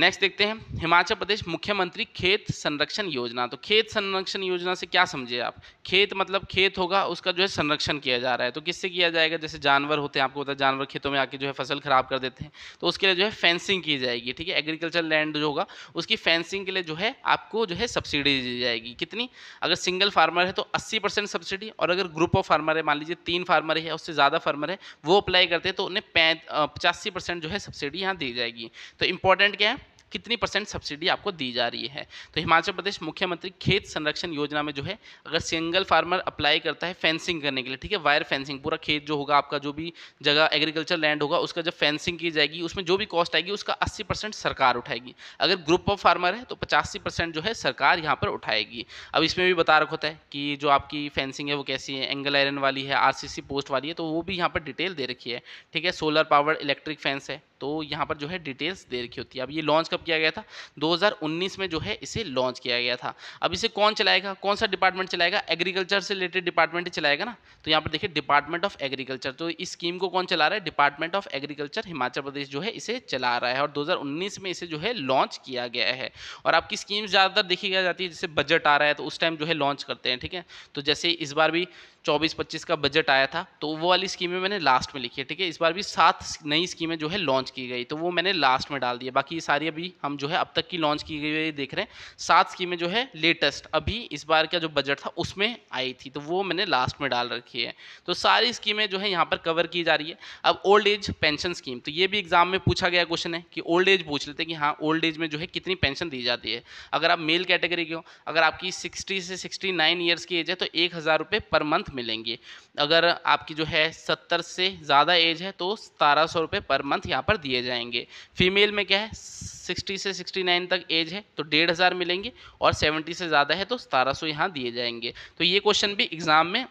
[SPEAKER 1] नेक्स्ट देखते हैं हिमाचल प्रदेश मुख्यमंत्री खेत संरक्षण योजना तो खेत संरक्षण योजना से क्या समझे आप खेत मतलब खेत होगा उसका जो है संरक्षण किया जा रहा है तो किससे किया जाएगा जैसे जानवर होते हैं आपको पता है जानवर खेतों में आके जो है फसल खराब कर देते हैं तो उसके लिए जो है फेंसिंग की जाएगी ठीक है एग्रीकल्चर लैंड जो होगा उसकी फेंसिंग के लिए जो है आपको जो है सब्सिडी दी जाएगी कितनी अगर सिंगल फार्मर है तो अस्सी सब्सिडी और अगर ग्रुप ऑफ फार्मर है मान लीजिए तीन फार्मर है उससे ज़्यादा फार्मर है वो अप्लाई करते हैं तो उन्हें पैं पचासी जो है सब्सिडी यहाँ दी जाएगी तो इंपॉर्टेंट क्या है कितनी परसेंट सब्सिडी आपको दी जा रही है तो हिमाचल प्रदेश मुख्यमंत्री खेत संरक्षण योजना में जो है अगर सिंगल फार्मर अप्लाई करता है फेंसिंग करने के लिए ठीक है वायर फेंसिंग पूरा खेत जो होगा आपका जो भी जगह एग्रीकल्चर लैंड होगा उसका जब फेंसिंग की जाएगी उसमें जो भी कॉस्ट आएगी उसका अस्सी सरकार उठाएगी अगर ग्रुप ऑफ फार्मर है तो पचासी जो है सरकार यहाँ पर उठाएगी अब इसमें भी बता रखा होता है कि जो आपकी फेंसिंग है वो कैसी है एंगल आयरन वाली है आर पोस्ट वाली है तो वो भी यहाँ पर डिटेल दे रखी है ठीक है सोलर पावर इलेक्ट्रिक फेंस है तो यहाँ पर जो है डिटेल्स दे रखी होती है अब ये लॉन्च कब किया गया था 2019 में जो है इसे लॉन्च किया गया था अब इसे कौन चलाएगा कौन सा डिपार्टमेंट चलाएगा एग्रीकल्चर से रिलेटेड डिपार्टमेंट चलाएगा ना तो यहाँ पर देखिए डिपार्टमेंट ऑफ एग्रीकल्चर तो इस स्कीम को कौन चला रहा है department of agriculture Himachal Pradesh जो है इसे चला रहा है और दो में इसे जो है लॉन्च किया गया है और आपकी स्कीम ज़्यादातर देखी जाती है जैसे बजट आ रहा है तो उस टाइम जो है लॉन्च करते हैं ठीक है तो जैसे इस बार भी चौबीस पच्चीस का बजट आया था तो वो वाली स्कीमें मैंने लास्ट में लिखी है ठीक है इस बार भी सात नई स्कीमें जो है लॉन्च की गई तो वो मैंने लास्ट में डाल दिया बाकी ये सारी अभी हम जो है अब तक की लॉन्च की गई है देख रहे हैं सात स्कीमें जो है लेटेस्ट अभी इस बार का जो बजट था उसमें आई थी तो वो मैंने लास्ट में डाल रखी है तो सारी स्कीमें जो है यहाँ पर कवर की जा रही है अब ओल्ड एज पेंशन स्कीम तो ये भी एग्जाम में पूछा गया क्वेश्चन है कि ओल्ड एज पूछ लेते हैं कि हाँ ओल्ड एज में जो है कितनी पेंशन दी जाती है अगर आप मेल कैटेगरी के हो अगर आपकी सिक्सटी से सिक्सटी नाइन ईयर्स की एज है तो एक हज़ार रुपये पर मंथ मिलेंगे अगर आपकी जो है सत्तर से ज़्यादा एज है तो सतारह सौ रुपये पर मंथ यहाँ पर दिए जाएंगे फीमेल में क्या है सिक्सटी से सिक्सटी नाइन तक एज है तो डेढ़ हज़ार मिलेंगे और सेवेंटी से ज़्यादा है तो सतारह सौ यहाँ दिए जाएंगे तो ये क्वेश्चन भी एग्ज़ाम में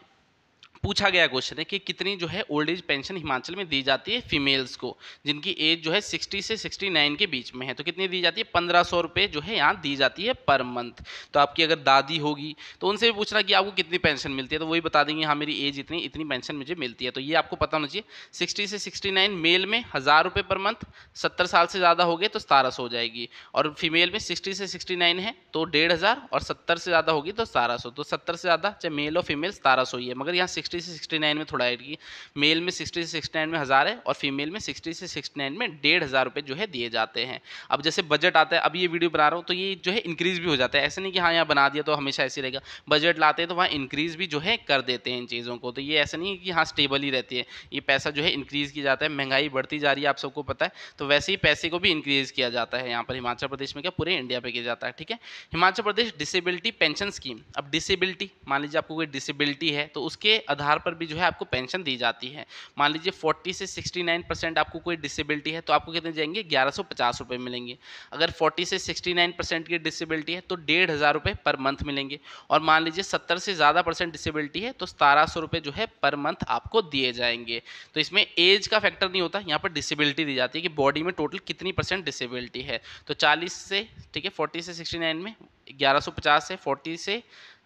[SPEAKER 1] पूछा गया क्वेश्चन है कि कितनी जो है ओल्ड एज पेंशन हिमाचल में दी जाती है फीमेल्स को जिनकी एज जो है 60 से 69 के बीच में है तो कितनी दी जाती है पंद्रह सौ रुपये जो है यहाँ दी जाती है पर मंथ तो आपकी अगर दादी होगी तो उनसे भी पूछना कि आपको कितनी पेंशन मिलती है तो वही बता देंगे हाँ मेरी एज इतनी इतनी पेंशन मुझे मिलती है तो ये आपको पता होना चाहिए सिक्सटी से सिक्सटी मेल में हज़ार रुपये पर मंथ सत्तर साल से ज़्यादा हो गए तो सतारह हो जाएगी और फीमेल में सिक्सटी से सिक्सटी है तो डेढ़ और सत्तर से ज़्यादा होगी तो सतारह तो सत्तर से ज़्यादा चाहे मेल और फीमेल सतारह ही है मगर यहाँ सिक्सटी सिक्सटी से सिक्सटी नाइन में थोड़ा ऐड की मेल में सिक्सटी से सिक्सटी नाइन में हज़ार है और फीमेल में सिक्सटी से सिक्सटी नाइन में डेढ़ हज़ार रुपये जो है दिए जाते हैं अब जैसे बजट आता है अब ये वीडियो बना रहा हूँ तो ये जो है इंक्रीज़ भी हो जाता है ऐसे नहीं कि हाँ यहाँ बना दिया तो हमेशा ऐसे रहेगा बजट लाते हैं तो वहाँ इंक्रीज़ भी जो है कर देते हैं इन चीज़ों को तो ये ऐसा नहीं है कि हाँ स्टेबल ही रहती है ये पैसा जो है इंक्रीज़ किया जाता है महंगाई बढ़ती जा रही है आप सबको पता है तो वैसे ही पैसे को भी इंक्रीज़ किया जाता है यहाँ पर हिमाचल प्रदेश में क्या पूरे इंडिया पर किया जाता है ठीक है Himachal Pradesh disability pension scheme अब डिसेबिलिटी मान लीजिए आपको कोई डिसेबिलिटी है तो उसके आधार आधार पर भी जो है आपको पेंशन दी जाती है मान लीजिए फोर्टी से सिक्सटी नाइन परसेंट आपको कोई डिसेबिलिटी है तो आपको कितने जाएंगे ग्यारह सौ पचास रुपये मिलेंगे अगर फोर्टी से सिक्सटी नाइन परसेंट की डिसेबिलिटी है तो डेढ़ हज़ार रुपये पर मंथ मिलेंगे और मान लीजिए सत्तर से ज़्यादा परसेंट डिसेबिलिटी है तो सतारह सौ रुपये जो है पर मंथ आपको दिए जाएंगे तो इसमें एज का फैक्टर नहीं होता यहाँ पर डिसेबिलिटी दी जाती है कि बॉडी में टोटल कितनी परसेंट डिसेबिलिटी है तो चालीस से ठीक है फोर्टी से सिक्सटी नाइन में ग्यारह सौ पचास है फोर्टी से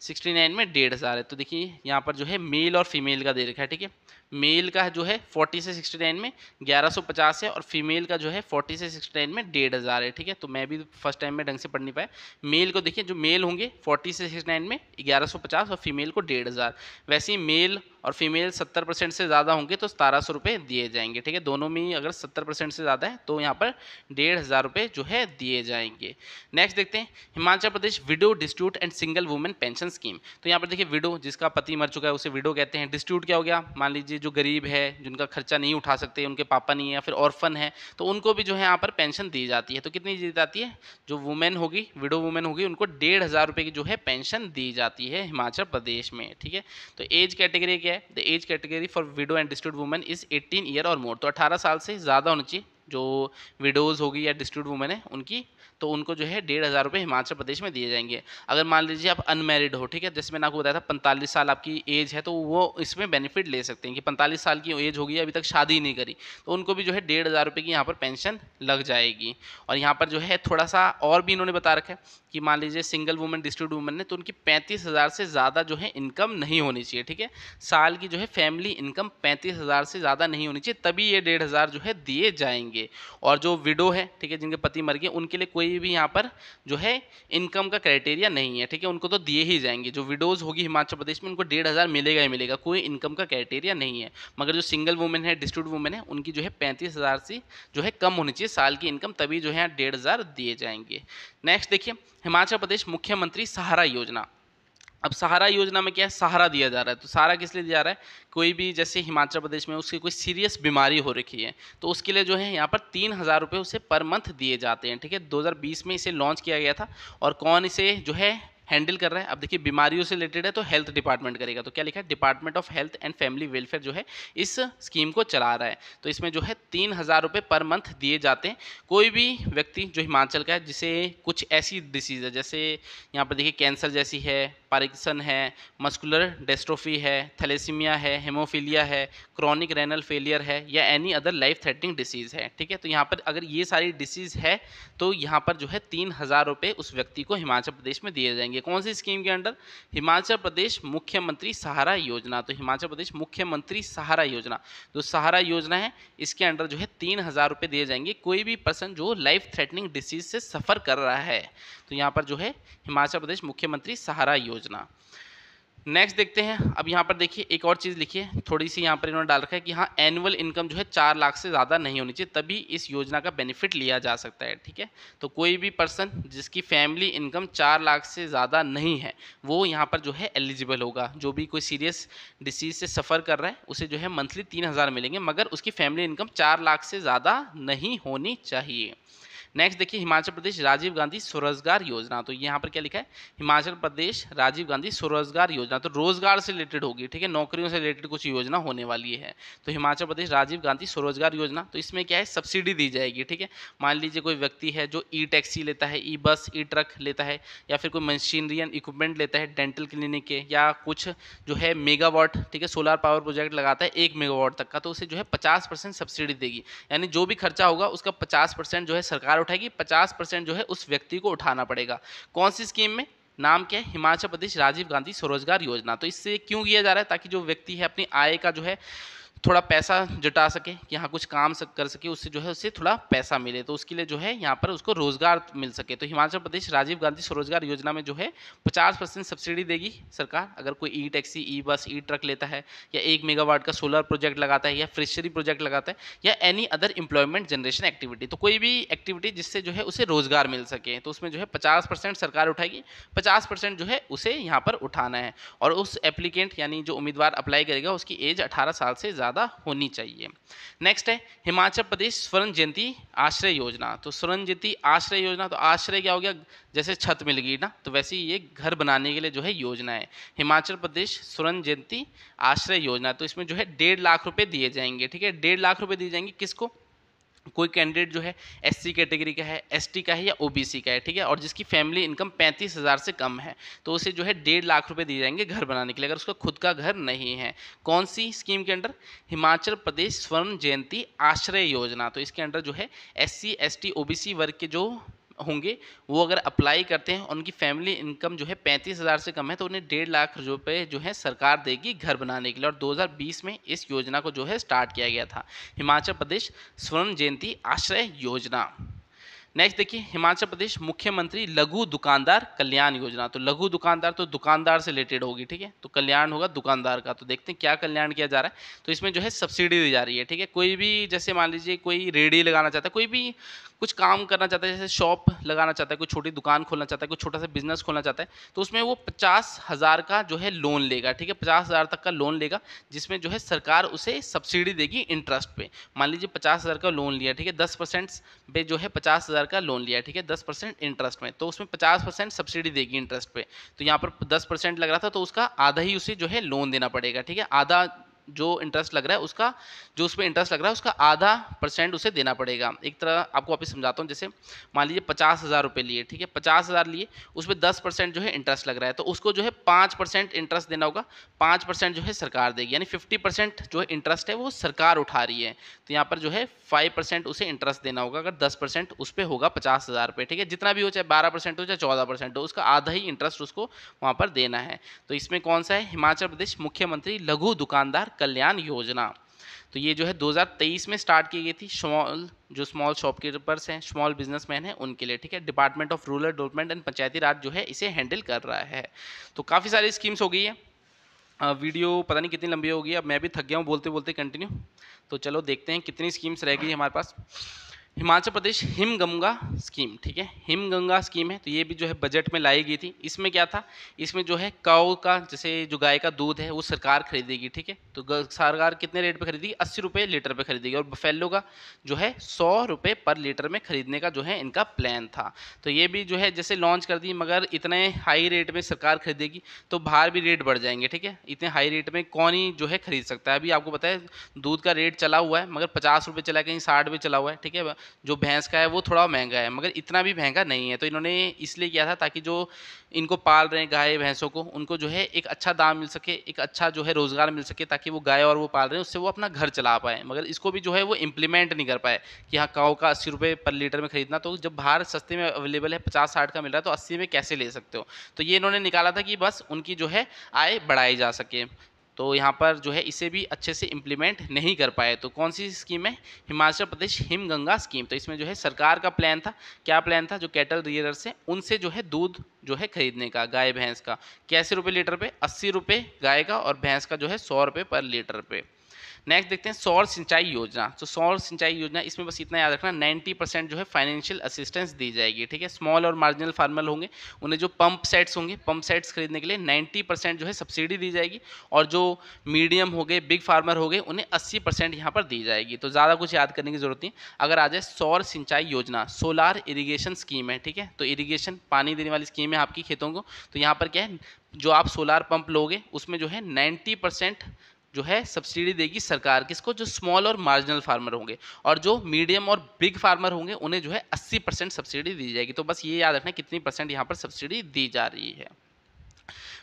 [SPEAKER 1] सिक्सटी नाइन में डेढ़ हज़ार है तो देखिए यहाँ पर जो है मेल और फीमेल का दे रखा है ठीक है मेल का जो है फोर्टी से सिक्सटी नाइन में ग्यारह सौ पचास है और फीमेल का जो है फोर्टी से सिक्सटी नाइन में डेढ़ हज़ार है ठीक है तो मैं भी फर्स्ट टाइम में ढंग से पढ़ नहीं पाया मेल को देखिए जो मेल होंगे फोर्टी से सिक्सटी नाइन में ग्यारह सौ पचास और फीमेल को डेढ़ हज़ार वैसे ही मेल और फीमेल सत्तर परसेंट से ज़्यादा होंगे तो सतारह सौ रुपये दिए जाएंगे ठीक है दोनों में अगर सत्तर परसेंट से ज़्यादा है तो यहाँ पर डेढ़ हज़ार रुपये जो है दिए जाएंगे नेक्स्ट देखते हैं Himachal Pradesh widow destitute and single women pension scheme तो यहाँ पर देखिए विडो जिसका पति मर चुका है उसे विडो कहते हैं डिस्ट्यूट क्या हो गया मान लीजिए जो गरीब है जिनका खर्चा नहीं उठा सकते उनके पापा नहीं है फिर ऑर्फन है तो उनको भी जो है यहाँ पर पेंशन दी जाती है तो कितनी दी जाती है जो वुमेन होगी विडो वुमेन होगी उनको डेढ़ हज़ार रुपये की जो है पेंशन दी जाती है हिमाचल प्रदेश में ठीक है तो एज कैटेगरी क्या है है the age category for widow and district women is 18 year और मोर तो 18 साल से ज़्यादा होनी चाहिए जो विडोज़ होगी या डिस्ट्रीब्यूट वुमेन है उनकी तो उनको जो है डेढ़ हज़ार रुपये हिमाचल प्रदेश में दिए जाएंगे अगर मान लीजिए आप अनमेरिड हो ठीक है जैसे मैंने आपको बताया था पैंतालीस साल आपकी एज है तो वो इसमें बेनिफिट ले सकते हैं कि पैंतालीस साल की एज होगी अभी तक शादी नहीं करी तो उनको भी जो है डेढ़ हज़ार रुपये की यहाँ पर पेंशन लग जाएगी और यहाँ पर जो है थोड़ा सा और भी इन्होंने बता रखा है कि मान लीजिए सिंगल वुमेन डिस्ट्रीब्यूट वुमेन ने तो उनकी पैंतीस हज़ार से ज़्यादा जो है इनकम नहीं होनी चाहिए ठीक है साल की जो है फैमिली इनकम पैंतीस हज़ार से ज़्यादा नहीं होनी चाहिए तभी ये डेढ़ हज़ार जो है दिए जाएंगे होंगे और जो विडो है ठीक है जिनके पति मर गए उनके लिए कोई भी यहाँ पर जो है इनकम का क्राइटेरिया नहीं है ठीक है उनको तो दिए ही जाएंगे जो विडोज़ होगी हिमाचल प्रदेश में उनको डेढ़ हज़ार मिलेगा ही मिलेगा कोई इनकम का क्राइटेरिया नहीं है मगर जो सिंगल वुमेन है डिस्ट्रूट वुमेन है उनकी जो है पैंतीस हज़ार से जो है कम होनी चाहिए साल की इनकम तभी जो है डेढ़ हज़ार दिए जाएंगे नेक्स्ट देखिए हिमाचल प्रदेश मुख्यमंत्री सहारा योजना अब सहारा योजना में क्या है सहारा दिया जा रहा है तो सहारा किस लिए दिया जा रहा है कोई भी जैसे हिमाचल प्रदेश में उसकी कोई सीरियस बीमारी हो रखी है तो उसके लिए जो है यहाँ पर तीन हज़ार रुपये उसे पर मंथ दिए जाते हैं ठीक है 2020 में इसे लॉन्च किया गया था और कौन इसे जो है हैंडल कर रहा है अब देखिए बीमारियों से रिलेटेड है तो हेल्थ डिपार्टमेंट करेगा तो क्या लिखा है department of health and family welfare जो है इस स्कीम को चला रहा है तो इसमें जो है तीन हज़ार रुपये पर मंथ दिए जाते हैं कोई भी व्यक्ति जो हिमाचल का है जिसे कुछ ऐसी डिसीज़ है जैसे यहाँ पर देखिए कैंसर जैसी है पारिक्सन है मस्कुलर डेस्ट्रोफी है थैलेसीमिया है हेमोफीलिया है क्रॉनिक रेनल फेलियर है या any other life threatening disease है ठीक है तो यहाँ पर अगर ये सारी डिसीज़ है तो यहाँ पर जो है तीन हज़ार रुपये उस व्यक्ति को हिमाचल प्रदेश में दिए जाएंगे कौन सी स्कीम के अंडर हिमाचल प्रदेश मुख्यमंत्री सहारा योजना तो हिमाचल प्रदेश मुख्यमंत्री सहारा योजना जो तो सहारा योजना है इसके अंडर जो है तीन हज़ार रुपये दिए जाएंगे कोई भी पर्सन जो लाइफ थ्रेटनिंग डिसीज़ से सफ़र कर रहा है तो यहाँ पर जो है हिमाचल प्रदेश मुख्यमंत्री सहारा योजना नेक्स्ट देखते हैं अब यहाँ पर देखिए एक और चीज़ लिखिए थोड़ी सी यहाँ पर इन्होंने डाल रखा है कि हाँ एनुअल इनकम जो है चार लाख से ज़्यादा नहीं होनी चाहिए तभी इस योजना का बेनिफिट लिया जा सकता है ठीक है तो कोई भी पर्सन जिसकी फैमिली इनकम चार लाख से ज़्यादा नहीं है वो यहाँ पर जो है एलिजिबल होगा जो भी कोई सीरियस डिसीज से सफ़र कर रहा है उसे जो है मंथली तीन मिलेंगे मगर उसकी फैमिली इनकम चार लाख से ज़्यादा नहीं होनी चाहिए नेक्स्ट देखिए हिमाचल प्रदेश राजीव गांधी स्वरोजगार योजना तो यहाँ पर क्या लिखा है हिमाचल प्रदेश राजीव गांधी स्वरोजगार योजना तो रोजगार से रिलेटेड होगी ठीक है नौकरियों से रिलेटेड कुछ योजना होने वाली है तो हिमाचल प्रदेश राजीव गांधी स्वरोजगार योजना तो इसमें क्या है सब्सिडी दी जाएगी ठीक है मान लीजिए कोई व्यक्ति है जो ई टैक्सी लेता है ई बस ई ट्रक लेता है या फिर कोई मशीनरी एंड इक्विपमेंट लेता है डेंटल क्लिनिक के या कुछ जो है मेगावाट ठीक है सोलर पावर प्रोजेक्ट लगाता है एक मेगावाट तक का तो उसे जो है पचास सब्सिडी देगी यानी जो भी खर्चा होगा उसका पचास जो है सरकार उठाएगी पचास परसेंट जो है उस व्यक्ति को उठाना पड़ेगा कौन सी स्कीम में नाम क्या है हिमाचल प्रदेश राजीव गांधी स्वरोजगार योजना तो इससे क्यों किया जा रहा है ताकि जो व्यक्ति है अपनी आय का जो है थोड़ा पैसा जुटा सके यहाँ कुछ काम सक, कर सके उससे जो है उससे थोड़ा पैसा मिले तो उसके लिए जो है यहाँ पर उसको रोजगार मिल सके तो हिमाचल प्रदेश राजीव गांधी स्वरोजगार योजना में जो है 50 परसेंट सब्सिडी देगी सरकार अगर कोई ई टैक्सी ई बस ई ट्रक लेता है या एक मेगावाट का सोलर प्रोजेक्ट लगाता है या फ्रेशरी प्रोजेक्ट लगाता है या any other employment generation activity तो कोई भी एक्टिविटी जिससे जो है उसे रोजगार मिल सके तो उसमें जो है पचास सरकार उठाएगी पचास जो है उसे यहाँ पर उठाना है और उस एप्लीकेंट यानी जो उम्मीदवार अप्लाई करेगा उसकी एज अठारह साल से ज़्यादा ज़्यादा होनी चाहिए नेक्स्ट है हिमाचल प्रदेश स्वर्ण जयंती आश्रय योजना तो स्वर्ण जयंती आश्रय योजना तो आश्रय क्या हो गया जैसे छत मिल गई ना तो वैसे ही ये घर बनाने के लिए जो है योजना है हिमाचल प्रदेश स्वर्ण जयंती आश्रय योजना तो इसमें जो है डेढ़ लाख रुपये दिए जाएंगे ठीक है डेढ़ लाख रुपये दिए जाएंगे किसको कोई कैंडिडेट जो है एससी कैटेगरी का है एसटी का है या ओबीसी का है ठीक है और जिसकी फैमिली इनकम पैंतीस हज़ार से कम है तो उसे जो है डेढ़ लाख रुपए दिए जाएंगे घर बनाने के लिए अगर उसका खुद का घर नहीं है कौन सी स्कीम के अंडर हिमाचल प्रदेश स्वर्ण जयंती आश्रय योजना तो इसके अंडर जो है एस सी वर्ग के जो होंगे वो अगर अप्लाई करते हैं उनकी फैमिली इनकम जो है पैंतीस हज़ार से कम है तो उन्हें डेढ़ लाख रुपए जो है सरकार देगी घर बनाने के लिए और 2020 में इस योजना को जो है स्टार्ट किया गया था हिमाचल प्रदेश स्वर्ण जयंती आश्रय योजना नेक्स्ट देखिए हिमाचल प्रदेश मुख्यमंत्री लघु दुकानदार कल्याण योजना तो लघु दुकानदार तो दुकानदार से रिलेटेड होगी ठीक है तो कल्याण होगा दुकानदार का तो देखते हैं क्या कल्याण किया जा रहा है तो इसमें जो है सब्सिडी दी जा रही है ठीक है कोई भी जैसे मान लीजिए कोई रेडी लगाना चाहता है कोई भी कुछ काम करना चाहता है जैसे शॉप लगाना चाहता है कोई छोटी दुकान खोलना चाहता है कोई छोटा सा बिजनेस खोलना चाहता है तो उसमें वो पचास हज़ार का जो है लोन लेगा ठीक है पचास हज़ार तक का लोन लेगा जिसमें जो है सरकार उसे सब्सिडी देगी इंटरेस्ट पे मान लीजिए पचास हज़ार का लोन लिया ठीक है दस परसेंट पे जो है पचास हज़ार का लोन लिया ठीक है दस परसेंट इंटरेस्ट में तो उसमें पचास परसेंट सब्सिडी देगी इंटरेस्ट पे तो यहाँ पर दस परसेंट लग रहा था तो उसका आधा ही उसे जो है लोन देना पड़ेगा ठीक है आधा जो इंटरेस्ट लग रहा है उसका जो उस पर इंटरेस्ट लग रहा है उसका आधा परसेंट उसे देना पड़ेगा एक तरह आपको वापस समझाता हूँ जैसे मान लीजिए पचास हज़ार रुपये लिए ठीक है पचास हज़ार लिए उस पर दस परसेंट जो है इंटरेस्ट लग रहा है तो उसको जो है पाँच परसेंट इंटरेस्ट देना होगा पाँच परसेंट जो है सरकार देगी यानी फिफ्टी परसेंट जो है इंटरेस्ट है वो सरकार उठा रही है तो यहाँ पर जो है फाइव परसेंट उसे इंटरेस्ट देना होगा अगर दस परसेंट उस पर होगा पचास हज़ार रुपये ठीक है जितना भी हो चाहे बारह परसेंट हो चाहे चौदह परसेंट हो उसका आधा ही इंटरेस्ट उसको वहाँ पर देना है तो इसमें कौन सा है हिमाचल प्रदेश मुख्यमंत्री लघु दुकानदार कल्याण योजना तो ये जो है 2023 में स्टार्ट की गई थी स्मॉल जो स्मॉल शॉपकीपर्स हैं स्मॉल बिजनेसमैन हैं उनके लिए ठीक है department of rural development and Panchayati Raj जो है इसे हैंडल कर रहा है तो काफ़ी सारी स्कीम्स हो गई है वीडियो पता नहीं कितनी लंबी होगी अब मैं भी थक गया हूँ बोलते बोलते कंटिन्यू तो चलो देखते हैं कितनी स्कीम्स रह गई हमारे पास हिमाचल प्रदेश हिम गंगा स्कीम ठीक है हिम गंगा स्कीम है तो ये भी जो है बजट में लाई गई थी इसमें क्या था इसमें जो है काओ का जैसे जो गाय का दूध है वो सरकार खरीदेगी ठीक है तो सरकार कितने रेट पे खरीदेगी अस्सी रुपये लीटर पे खरीदेगी और बफेलो का जो है सौ रुपये पर लीटर में खरीदने का जो है इनका प्लान था तो ये भी जो है जैसे लॉन्च कर दी मगर इतने हाई रेट में सरकार खरीदेगी तो बाहर भी रेट बढ़ जाएंगे ठीक है इतने हाई रेट में कौन ही जो है खरीद सकता है अभी आपको पता है दूध का रेट चला हुआ है मगर पचास रुपये चला कहीं साठ रुपये चला हुआ है ठीक है जो भैंस का है वो थोड़ा महंगा है मगर इतना भी महंगा नहीं है तो इन्होंने इसलिए किया था ताकि जो इनको पाल रहे हैं गाय भैंसों को उनको जो है एक अच्छा दाम मिल सके एक अच्छा जो है रोज़गार मिल सके ताकि वो गाय और वो पाल रहे हैं उससे वो अपना घर चला पाए मगर इसको भी जो है वो इम्प्लीमेंट नहीं कर पाए कि हाँ काओ का अस्सी रुपये पर लीटर में खरीदना तो जब बाहर सस्ते में अवेलेबल है पचास साठ का मिल रहा है तो अस्सी में कैसे ले सकते हो तो ये इन्होंने निकाला था कि बस उनकी जो है आय बढ़ाई जा सके तो यहाँ पर जो है इसे भी अच्छे से इम्प्लीमेंट नहीं कर पाए तो कौन सी स्कीम है हिमाचल प्रदेश हिमगंगा स्कीम तो इसमें जो है सरकार का प्लान था क्या प्लान था जो कैटल रियरर्स हैं उनसे जो है दूध जो है खरीदने का गाय भैंस का कैसे रुपये लीटर पे अस्सी रुपये गाय का और भैंस का जो है सौ रुपये पर लीटर पे नेक्स्ट देखते हैं सौर सिंचाई योजना तो सौर सिंचाई योजना इसमें बस इतना याद रखना 90 परसेंट जो है फाइनेंशियल असिस्टेंस दी जाएगी ठीक है स्मॉल और मार्जिनल फार्मर होंगे उन्हें जो पंप सेट्स होंगे पंप सेट्स खरीदने के लिए नाइन्टी जो है सब्सिडी दी जाएगी और जो मीडियम हो गए बिग फार्मर हो गए उन्हें अस्सी परसेंट यहाँ पर दी जाएगी तो ज़्यादा कुछ याद करने की जरूरत नहीं अगर आ जाए सौर सिंचाई योजना सोलार इरीगेशन स्कीम है ठीक है तो इरीगेशन पानी देने वाली स्कीम है आपकी खेतों को तो यहाँ पर क्या है जो आप सोलार पंप लोगे उसमें जो है नाइन्टी परसेंट जो है सब्सिडी देगी सरकार किसको जो स्मॉल और मार्जिनल फार्मर होंगे और जो मीडियम और बिग फार्मर होंगे उन्हें जो है 80 परसेंट सब्सिडी दी जाएगी तो बस ये याद रखना कितनी परसेंट यहाँ पर सब्सिडी दी जा रही है